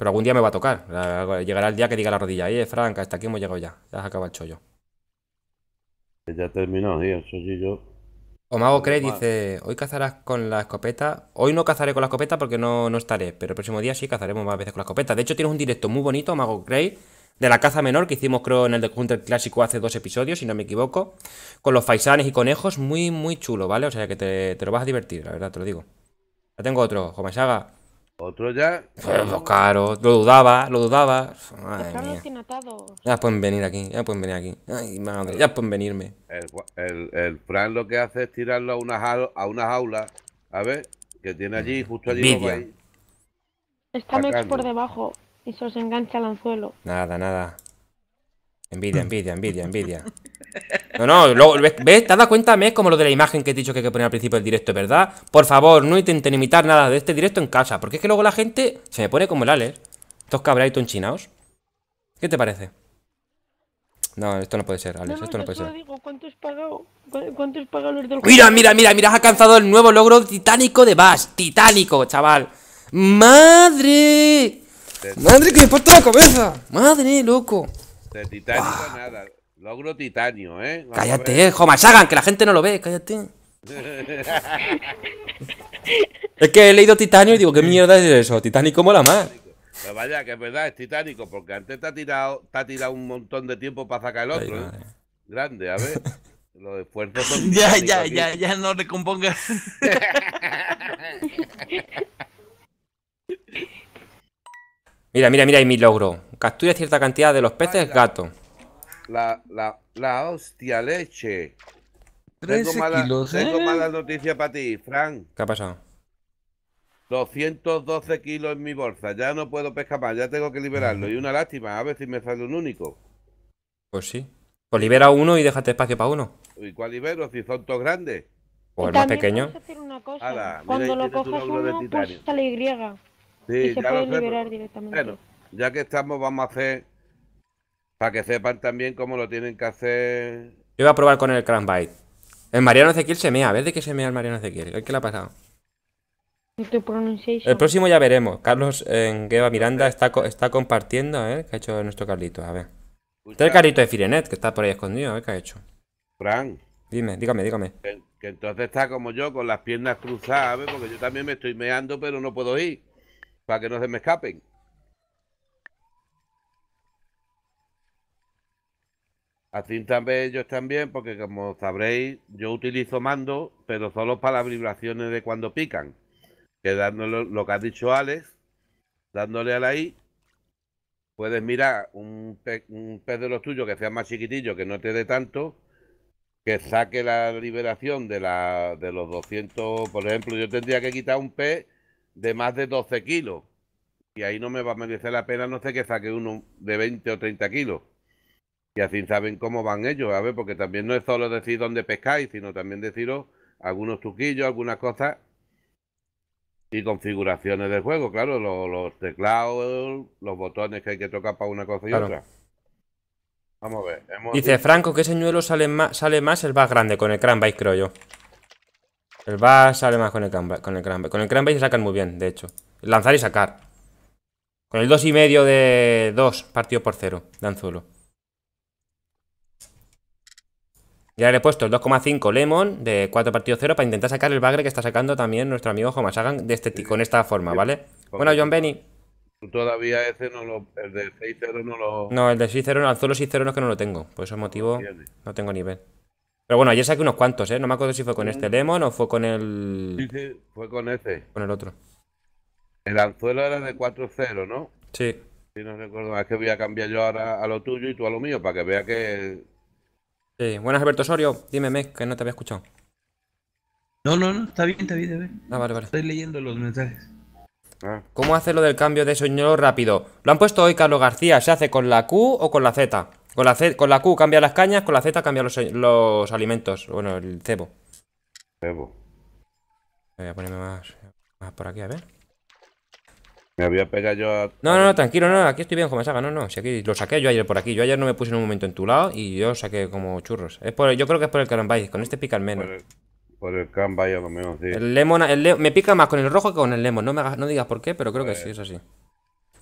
Pero algún día me va a tocar. Llegará el día que diga la rodilla, eh, Franca! hasta aquí hemos llegado ya. Ya se acaba el chollo. Ya terminó, tío. Eso yo. Omago Cray dice: Hoy cazarás con la escopeta. Hoy no cazaré con la escopeta porque no, no, estaré, pero el próximo día sí cazaremos más veces con la escopeta. De hecho, tienes un directo muy bonito, Omago Cray, de la caza menor que hicimos, creo, en el de Hunter Clásico hace dos episodios, si no me equivoco, con los faisanes y conejos. Muy, muy chulo, ¿vale? O sea que te, lo vas a divertir, la verdad, te lo digo. Ya tengo otro, Saga. Otro ya. Los caros, lo dudaba, lo dudaba. Ya pueden venir aquí, ya pueden venir aquí. Ay, ya pueden venirme. El, el, Fran lo que hace es tirarlo a una, a jaula, a ver, que tiene allí, mm, justo allí. Está Mex por debajo y se os engancha al anzuelo. Nada, nada. Envidia, envidia, envidia, envidia. No, no, luego, ¿ves? ¿Te has dado cuenta, como lo de la imagen que he dicho que hay que poner al principio del directo, verdad? Por favor, no intenten imitar nada de este directo en casa, porque es que luego la gente se me pone como el Alex. Estos cabraitos enchinaos. ¿Qué te parece? No, esto no puede ser, Alex, esto no puede ser. ¿cuánto has pagado? Mira, mira, mira, mira, has alcanzado el nuevo logro titánico de Bash. Titánico, chaval. ¡Madre! Madre que me puesto la cabeza. Madre, loco. De titánico nada. Logro titanio, ¿eh? Cállate, cállate, Joma! ¡Sagan, que la gente no lo ve, cállate. es que he leído titanio y digo, ¿qué mierda es eso? Titánico mola más. Pero vaya, que es verdad, es titánico, porque antes te ha tirado, te ha tirado un montón de tiempo para sacar el otro. ¿eh? Grande, a ver. Los esfuerzos son Ya, ya, ya, ya no recompongas. mira, mira, mira, y mi logro. Captura cierta cantidad de los peces gato la, la, la hostia leche. tengo ¿eh? mala, noticia noticias para ti, Frank. ¿Qué ha pasado? 212 kilos en mi bolsa. Ya no puedo pescar más, ya tengo que liberarlo. Y una lástima, a ver si me sale un único. Pues sí. Pues libera uno y déjate espacio para uno. ¿Y cuál libero? Si son todos grandes. O el más pequeño. decir una cosa. Cuando lo cojas uno, pues sale Y. y se puede liberar directamente. Bueno, ya que estamos, vamos a hacer para que sepan también cómo lo tienen que hacer. Yo voy a probar con el Crank Bite. El Mariano Ezequiel se mea. A ver de qué se mea el Mariano Ezequiel. qué le ha pasado? El próximo ya veremos. Carlos en Gueva Miranda está, compartiendo, ¿eh? ¿Qué ha hecho nuestro Carlito? A ver. el Carlito de Firenet, que está por ahí escondido. A ver qué ha hecho. Fran. Dime, dígame, dígame. Que, entonces está como yo, con las piernas cruzadas, ver, Porque yo también me estoy meando, pero no puedo ir. Para que no se me escapen. Así también ellos también, porque como sabréis, yo utilizo mando, pero solo para las vibraciones de cuando pican. Que lo que ha dicho Alex, dándole a la I, puedes mirar un, pez de los tuyos que sea más chiquitillo, que no te dé tanto, que saque la liberación de, de los 200. Por ejemplo, yo tendría que quitar un pez de más de 12 kilos. Y ahí no me va a merecer la pena, no sé que saque uno de 20 o 30 kilos. Y así saben cómo van ellos, a ver, porque también no es solo decir dónde pescáis, sino también deciros algunos truquillos, algunas cosas y configuraciones del juego, claro, los, teclados, los botones que hay que tocar para una cosa y otra. Vamos a ver. Dice Franco que ese ñuelo sale más, sale más el bass grande con el crankbait, creo yo. El bass sale más con el Cranbite. Con el Cranbite con se sacan muy bien, de hecho. Lanzar y sacar. Con el 2,5 de 2 partido por 0 de Ya le he puesto el 2,5 Lemon de 4 partidos 0 para intentar sacar el bagre que está sacando también nuestro amigo Homasagan de este, con esta forma, ¿vale? Bueno, John Benny. Tú todavía ese no lo. El de 6-0 no lo. No, el de 6-0, el anzuelo 6-0 no es que no lo tengo. Por ese motivo no tengo nivel. Pero bueno, ayer saqué unos cuantos, ¿eh? No me acuerdo si fue con este Lemon o fue con el. Sí, sí, fue con ese. Con el otro. El anzuelo era de 4-0, ¿no? Sí. Si no recuerdo, es que voy a cambiar yo ahora a lo tuyo y tú a lo mío para que vea que buenas Alberto Osorio, dímeme que no te había escuchado. No, no, no, está bien, está bien, está bien. Ah, vale, Estoy leyendo los mensajes. Ah. ¿Cómo hace lo del cambio de señuelo rápido? Lo han puesto hoy Carlos García, ¿se hace con la Q o con la Z? Con la, con la Q cambia las cañas, con la Z cambia los, alimentos, bueno, el cebo. Cebo. Voy a ponerme más por aquí, a ver. No, no, tranquilo, no, aquí estoy bien, saga, no, no, si aquí lo saqué yo ayer por aquí, yo ayer no me puse en un momento en tu lado y yo saqué como churros. Es por, yo creo que es por el Carambay, con este pica al menos. Por el, lo menos, sí. El lemon, el me pica más con el rojo que con el lemon, no, me no digas por qué, pero creo que sí, es así.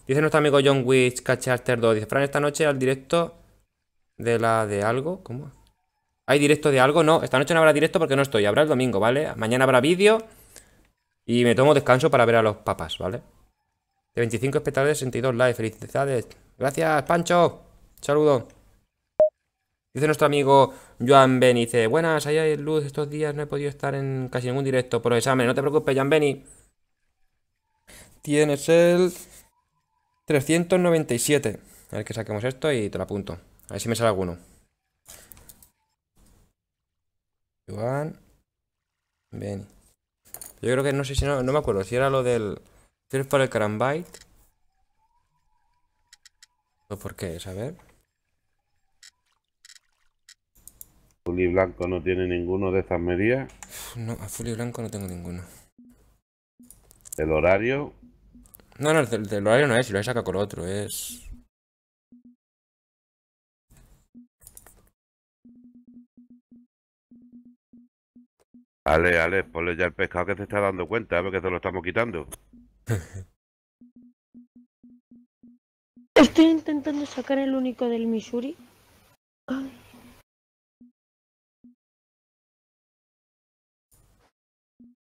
Dice nuestro amigo John Witch, Cachaster 2, dice, Fran, esta noche al directo de la de algo, ¿cómo? ¿Hay directo de algo? No, esta noche no habrá directo porque no estoy, habrá el domingo, ¿vale? Mañana habrá vídeo y me tomo descanso para ver a los papas, ¿vale? de 25 espectadores, 62 likes. Felicidades. Gracias, Pancho. Saludo. Dice nuestro amigo Joan Beni, dice, buenas, ahí hay luz, estos días no he podido estar en casi ningún directo por examen. examen. no te preocupes, Joan Beni. Tienes el 397. A ver que saquemos esto y te lo apunto. A ver si me sale alguno. Joan Beni. Yo creo que no sé si no, no me acuerdo si era lo del ¿Tienes para el Carambite. ¿O por qué A ver. ¿Fully blanco no tiene ninguno de estas medidas. No, a y blanco no tengo ninguno. ¿El horario? No, no, el, horario no es, si lo he sacado con otro, es... Ale, Ale, ponle ya el pescado que te está dando cuenta, a ver que te lo estamos quitando. Estoy intentando sacar el único del Missouri. Ay.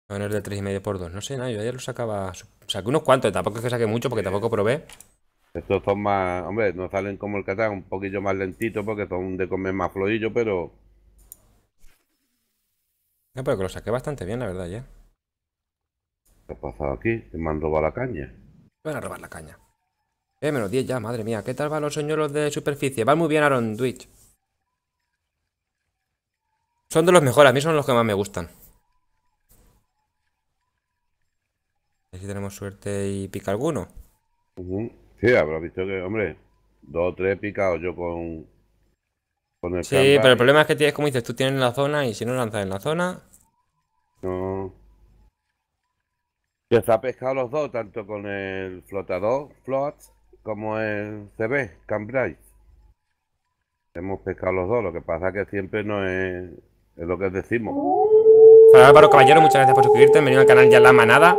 A es de 3,5 por 2. No sé, nada, yo ayer lo sacaba. Saqué unos cuantos, tampoco es que saque mucho porque tampoco probé. Estos son más. Hombre, no salen como el Catán, un poquillo más lentito porque son de comer más flojillo, pero. No, pero que lo saqué bastante bien, la verdad, ya pasado aquí? ¿Te me han robado la caña. Me van a robar la caña. Eh, menos 10 ya, madre mía. ¿Qué tal van los señores de superficie? va muy bien Aaron Twitch. Son de los mejores, a mí son los que más me gustan. A si tenemos suerte y pica alguno. Sí, habrá visto que, hombre, dos o tres picados yo con, el Sí, pero el problema es que tienes, como dices, tú tienes la zona y si no lanzas en la zona. No que se ha pescado los dos, tanto con el flotador Float como el CB, Cambrai. Hemos pescado los dos, lo que pasa que siempre no es, es lo que decimos. Hola muchas gracias por suscribirte, al canal Ya La Manada.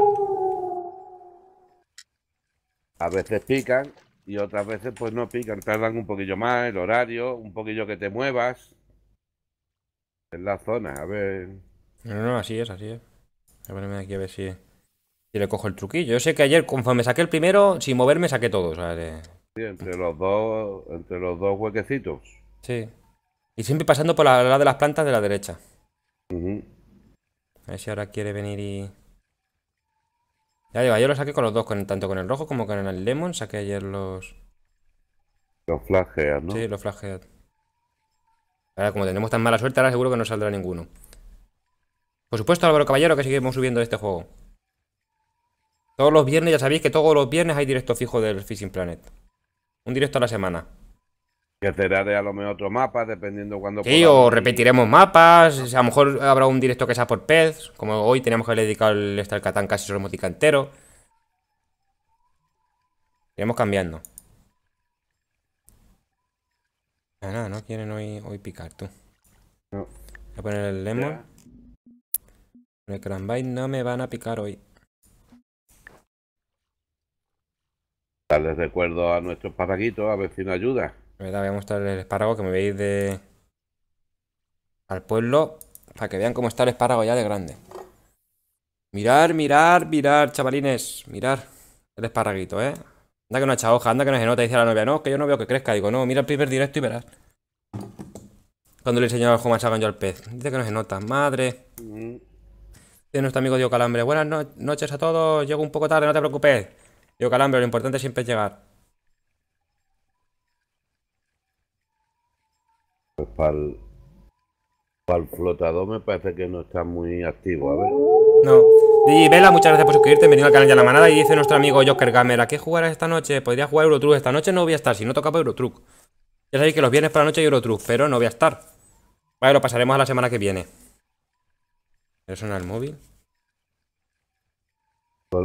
A veces pican y otras veces pues no pican, tardan un poquillo más, el horario, un poquillo que te muevas. En la zona, a ver. No, no, así es, así es. A ponerme aquí a ver si... Y le cojo el truquillo. Yo sé que ayer, conforme saqué el primero, sin moverme saqué todos. Sí, entre los dos, entre los dos huequecitos. Sí. Y siempre pasando por la, de las plantas de la derecha. A ver si ahora quiere venir y... Ya digo, yo lo saqué con los dos, tanto con el rojo como con el lemon. Saqué ayer los... Los flageas, ¿no? Sí, los flageas. Ahora, como tenemos tan mala suerte, ahora seguro que no saldrá ninguno. Por supuesto, Álvaro Caballero, que seguimos subiendo este juego. Todos los viernes, ya sabéis que todos los viernes hay directo fijo del Fishing Planet. Un directo a la semana. Que de a lo menos otro mapa, dependiendo cuando... Sí, o repetiremos mapas, a lo mejor habrá un directo que sea por pez, como hoy teníamos que dedicar el Catan casi solo entero. Iremos cambiando. Ah, no quieren hoy, hoy picar, tú. Voy a poner el lemon. El no me van a picar hoy. les recuerdo a nuestro paraguito a ver si nos ayuda. me voy a mostrar el espárrago que me veis de. al pueblo, para que vean cómo está el espárrago ya de grande. Mirar, mirar, mirar, chavalines, mirar el esparraguito, ¿eh? Anda que no echado hoja, anda que no se nota, dice la novia, no, que yo no veo que crezca. Digo, no, mira el primer directo y verás. Cuando le enseñaba el juego ha yo al pez. Dice que no se nota, madre. Mm. De nuestro amigo Diego Calambre. Buenas noches a todos, llego un poco tarde, no te preocupes calambre, lo importante siempre es llegar. Pues para el, flotador me parece que no está muy activo, a ver. No. Y Vela, muchas gracias por suscribirte, bienvenido al canal de la manada y dice nuestro amigo Joker Gamer, ¿a qué jugarás esta noche? Podría jugar Eurotruck, esta noche no voy a estar, si no toca tocaba Eurotruck. Ya sabéis que los viernes para la noche hay Eurotruck, pero no voy a estar. Vale, lo pasaremos a la semana que viene. Personal el móvil?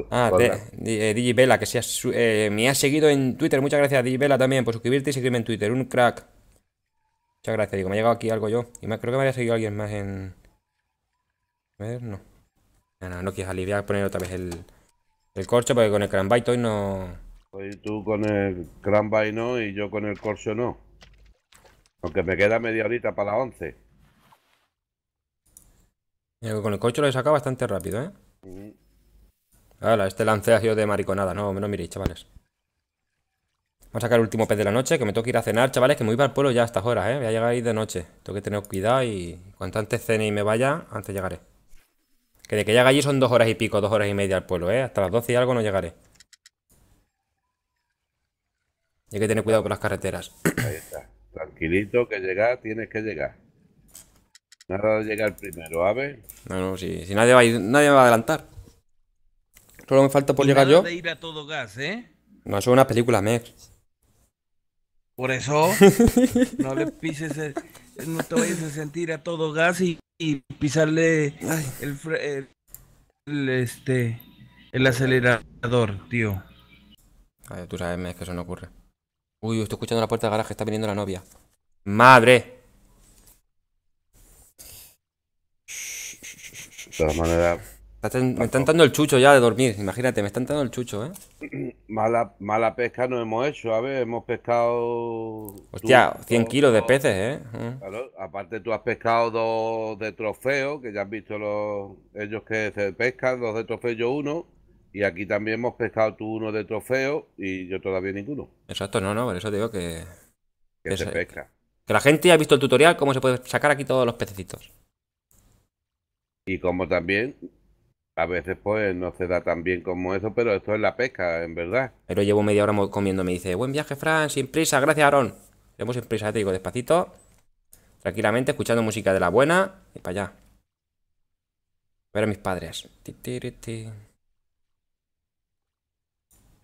Ah, eh, Digibela, que eh, me ha seguido en Twitter. Muchas gracias, Digibela, también por suscribirte y seguirme en Twitter. Un crack. Muchas gracias. Digo, me ha llegado aquí algo yo. Y creo que me había seguido alguien más en... A ver, no. Ah, no, no, no quieres aliviar, poner otra vez el, el corcho, porque con el Cranby hoy no... Hoy pues tú con el Cranby no y yo con el corcho no. Aunque me queda media horita para las 11. Con el corcho lo he sacado bastante rápido, ¿eh? Ahora este sido de mariconada. No, menos miréis, chavales. Vamos a sacar el último pez de la noche, que me tengo que ir a cenar, chavales, que me voy al pueblo ya a estas horas, ¿eh? Voy a llegar ahí de noche. Tengo que tener cuidado y cuanto antes cene y me vaya, antes llegaré. Que de que llegue allí son dos horas y pico, dos horas y media al pueblo, ¿eh? Hasta las doce y algo no llegaré. Y hay que tener cuidado con las carreteras. Ahí está. Tranquilito, que llega tienes que llegar. Nada de llegar primero, ver No, no, si, nadie, va, nadie va a adelantar. Solo me falta por llegar yo. ir a todo gas, ¿eh? No, eso es una película, Mex. Por eso, no le pises No te vayas a sentir a todo gas y, pisarle el, este, el acelerador, tío. Ay, tú sabes, Mex, que eso no ocurre. Uy, estoy escuchando la puerta del garaje, está viniendo la novia. ¡Madre! De todas maneras, me están dando el chucho ya de dormir, imagínate, me están dando el chucho, ¿eh? Mala, mala pesca no hemos hecho, a ver, hemos pescado... Hostia, 100 kilos de peces, ¿eh? Mm. aparte tú has pescado dos de trofeo, que ya has visto los, ellos que se pescan, dos de trofeo yo uno, y aquí también hemos pescado tú uno de trofeo y yo todavía ninguno. Exacto, no, no, por eso digo que... Que, se pesca. Que la gente ha visto el tutorial, cómo se puede sacar aquí todos los pececitos. Y como también a veces pues no se da tan bien como eso, pero esto es la pesca, en verdad. Pero llevo media hora comiendo, me dice, buen viaje, Fran, sin prisa, gracias, Aarón. hemos sin prisa, te digo, despacito, tranquilamente, escuchando música de la buena, y para allá. A ver a mis padres.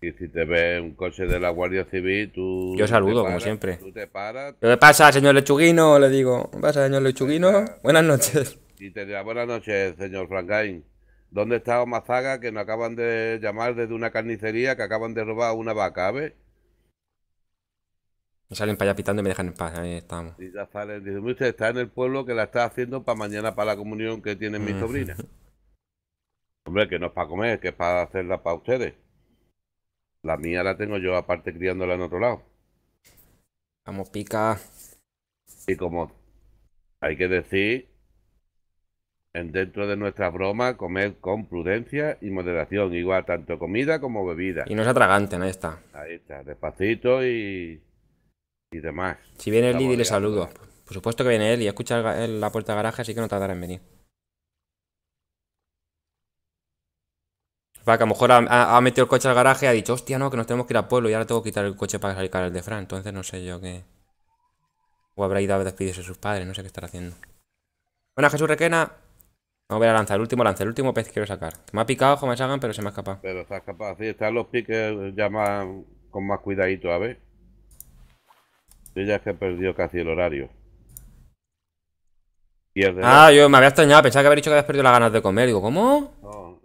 Y si te ve un coche de la Guardia Civil, tú... Yo saludo, como siempre. Tú te ¿Qué pasa, señor Lechuguino? Le digo. ¿Qué pasa, señor Lechuguino? Buenas noches. Y te buenas noches, señor Frankain ¿Dónde está Omazaga que nos acaban de llamar desde una carnicería que acaban de robar una vaca, a ver? Me salen para allá pitando y me dejan en paz, ahí estamos. Y ya salen, dicen, usted está en el pueblo que la está haciendo para mañana para la comunión que tiene mi sobrina. Hombre, que no es para comer, que es para hacerla para ustedes. La mía la tengo yo aparte criándola en otro lado. Vamos, pica. Y como hay que decir dentro de nuestra broma, comer con prudencia y moderación, igual tanto comida como bebida. Y no se atraganten, ahí está. Ahí está, despacito y, y demás. Si viene el Eli, le saludo. Por supuesto que viene él y escucha la puerta de garaje, así que no tardará en venir. Va, que a lo mejor ha, metido el coche al garaje y ha dicho, hostia, no, que nos tenemos que ir al pueblo y ahora tengo que quitar el coche para salir el de Fran. Entonces no sé yo qué. O habrá ido a despedirse de sus padres, no sé qué estará haciendo. bueno Jesús Requena. Vamos a ver a lanzar el último lance, el último pez que quiero sacar. me ha picado, como me pero se me ha escapado. Pero se ha escapado, sí, están los piques ya más, con más cuidadito, a ver. Yo ya es que he perdido casi el horario. ah, yo me había extrañado, pensaba que había dicho que habías perdido las ganas de comer. Digo, ¿cómo? No,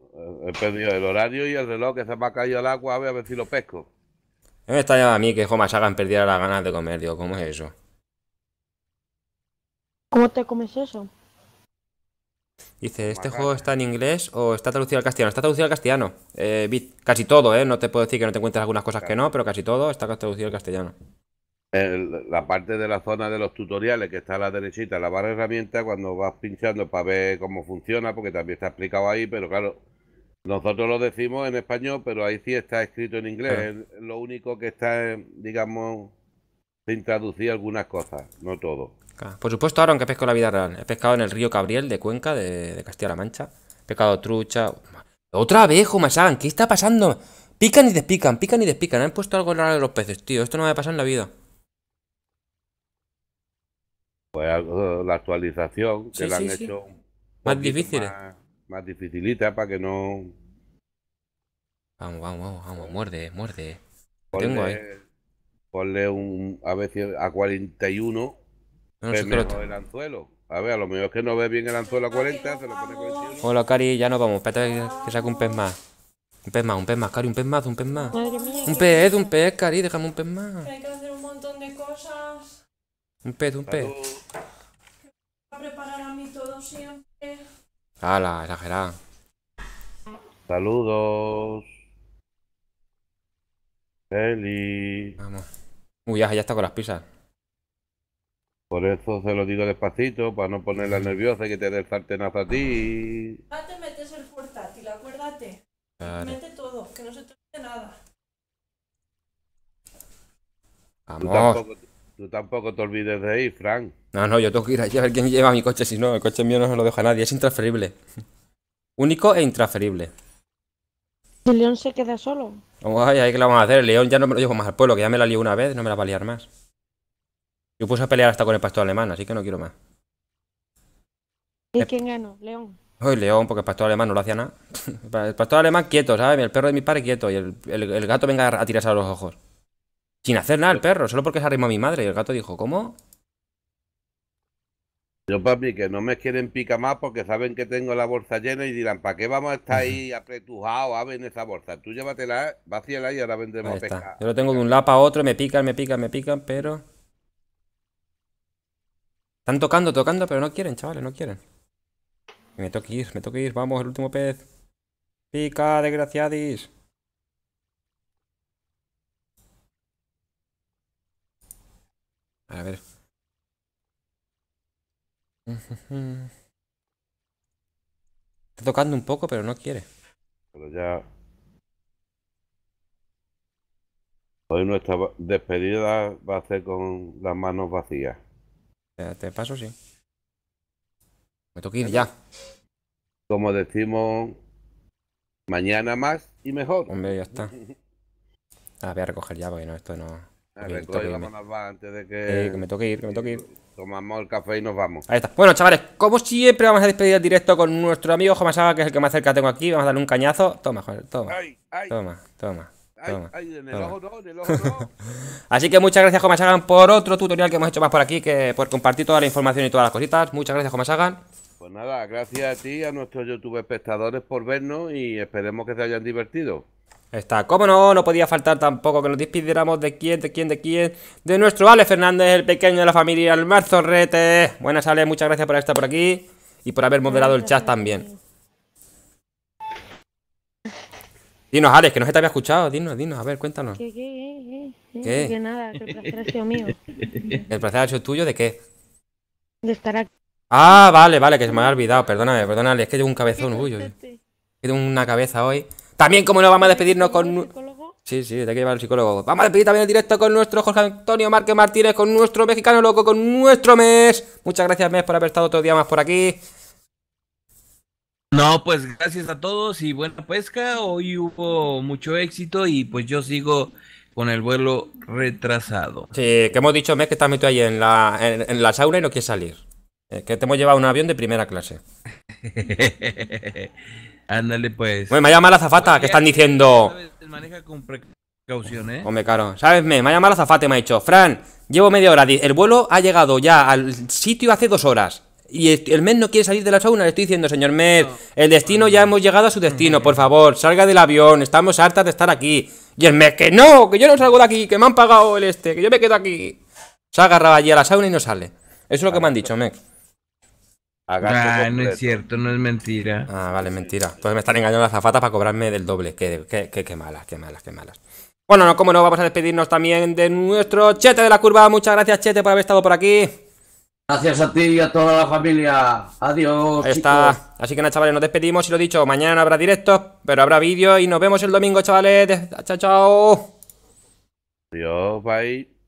he perdido el horario y el reloj que se me ha caído el agua, a ver, a ver si lo pesco. Me extrañaba a mí que Joma Sagan perdiera las ganas de comer, digo, ¿cómo es eso? ¿Cómo te comes eso? Dice, ¿este juego está en inglés o está traducido al castellano? Está traducido al castellano. Eh, casi todo, ¿eh? No te puedo decir que no te encuentres algunas cosas que no, pero casi todo está traducido al castellano. la parte de la zona de los tutoriales que está a la derechita, la barra de herramientas, cuando vas pinchando para ver cómo funciona, porque también está explicado ahí, pero claro, nosotros lo decimos en español, pero ahí sí está escrito en inglés. Es lo único que está, digamos, sin traducir algunas cosas, no todo. Por supuesto, ahora aunque pesco la vida real. He pescado en el río Cabriel de Cuenca, de, Castilla-La Mancha. He pescado trucha. Otra vez, Humasagan, ¿qué está pasando? Pican y despican, pican y despican. Han puesto algo raro de los peces, tío. Esto no me ha pasado en la vida. Pues la actualización que sí, la han hecho más difícil. Más, más dificilita para que no. Vamos, vamos, vamos, vamos, muerde, muerde. tengo ahí. Ponle un. A veces a 41 el anzuelo. A ver, a lo mejor es que no ve bien el anzuelo a 40, se lo pone 41. Hola, Cari, ya nos vamos. Espérate que saque un pez más. Un pez más, un pez más, Cari, un pez más, un pez más. Madre mía, un pez, un pez, Cari, déjame un pez más. Hay que hacer un montón de cosas. Un pez, un pez. A preparar a mí todo siempre. Hala, exagerada. Saludos. Eli. Vamos. Uy, ya, ya está con las pizzas. Por eso se lo digo despacito, para no ponerla nerviosa y que te dé nada a ti. Ya te metes el portátil, acuérdate. Mete todo, que no se te olvide nada. Vamos. Tú tampoco, te olvides de ir, Frank. No, no, yo tengo que ir a ver quién lleva mi coche, si no, el coche mío no se lo deja a nadie, es intransferible. Único e intransferible. El León se queda solo? Ay, ahí que lo vamos a hacer, El León ya no me lo llevo más al pueblo, que ya me la lié una vez, no me la va a liar más. Yo puse a pelear hasta con el pastor alemán, así que no quiero más. ¿Y eh, quién ganó? León. Oye, León, porque el pastor alemán no lo hacía nada. El pastor alemán quieto, ¿sabes? El perro de mi padre quieto y el, gato venga a tirarse a los ojos. Sin hacer nada el perro, solo porque se arrimó a mi madre. Y el gato dijo, ¿cómo? Yo, papi, que no me quieren pica más porque saben que tengo la bolsa llena y dirán, ¿para qué vamos a estar ahí apretujados a ver esa bolsa? Tú llévatela, ¿eh? vacíala y ahora vendremos Yo lo tengo de un lado a otro, me pican, me pican, me pican, pero... Están tocando, tocando, pero no quieren, chavales, no quieren. Me toca ir, me toca ir. Vamos, el último pez. Pica, desgraciadis. A ver. Está tocando un poco, pero no quiere. Pero ya... Hoy nuestra despedida va a ser con las manos vacías. Te paso, sí. Me toca ir ya. Como decimos, mañana más y mejor. Hombre, ya está. Ah, voy a recoger ya, porque no, esto no. Eh, que... me toque ir, que me toque ir. Tomamos el café y nos vamos. Ahí está. Bueno, chavales, como siempre, vamos a despedir directo con nuestro amigo Jomasaga, que es el que más cerca tengo aquí. Vamos a darle un cañazo. Toma, joder, toma. Toma, toma en el Así que muchas gracias, hagan por otro tutorial que hemos hecho más por aquí, que por compartir toda la información y todas las cositas. Muchas gracias, hagan Pues nada, gracias a ti, a nuestros YouTube espectadores por vernos y esperemos que se hayan divertido. Está, cómo no, no podía faltar tampoco que nos despidiéramos de quién, de quién, de quién, de nuestro Ale Fernández, el pequeño de la familia, el Marzorrete. Buenas, Ale, muchas gracias por estar por aquí y por haber moderado el chat también. Dinos, Alex, que no se te había escuchado. Dinos, dinos, a ver, cuéntanos. Eh? Que nada, el placer ha sido mío. ¿El placer ha sido tuyo de qué? De estar aquí. Ah, vale, vale, que se me había olvidado. Perdóname, perdóname, es que tengo un cabezón. Uy, uy. Tengo una cabeza hoy. También, como no, vamos a despedirnos con... Sí, sí, te que llevar al psicólogo. Vamos a despedir también el directo con nuestro Jorge Antonio Márquez Martínez, con nuestro mexicano loco, con nuestro mes. Muchas gracias, mes, por haber estado otro día más por aquí. No, pues gracias a todos y buena pesca. Hoy hubo mucho éxito y pues yo sigo con el vuelo retrasado. Sí, que hemos dicho, Mes, que estás metido ahí en la, en, la sauna y no quieres salir. Eh, que te hemos llevado un avión de primera clase. Ándale, pues. Bueno, me ha llamado la zafata, que están diciendo. maneja con precaución, ¿eh? Hombre, caro. ¿Sabes, me? Me ha llamado la zafata me ha dicho, Fran, llevo media hora. El vuelo ha llegado ya al sitio hace dos horas. Y el Mec no quiere salir de la sauna. Le estoy diciendo, señor Mec, el destino ya hemos llegado a su destino. Por favor, salga del avión. Estamos hartas de estar aquí. Y el mes, que no, que yo no salgo de aquí, que me han pagado el este, que yo me quedo aquí. Se ha agarrado allí a la sauna y no sale. Eso es lo que me han dicho, Mec ah, ah, no es cierto, no es mentira. Ah, vale, mentira. Pues me están engañando las zafatas para cobrarme del doble. Qué, qué, qué, malas, qué malas, qué malas. Bueno, no, como no, vamos a despedirnos también de nuestro Chete de la Curva. Muchas gracias, Chete, por haber estado por aquí. Gracias a ti y a toda la familia. Adiós. Así que nada, chavales, nos despedimos y lo dicho. Mañana habrá directos, pero habrá vídeo y nos vemos el domingo, chavales. Chao, chao. Adiós, bye.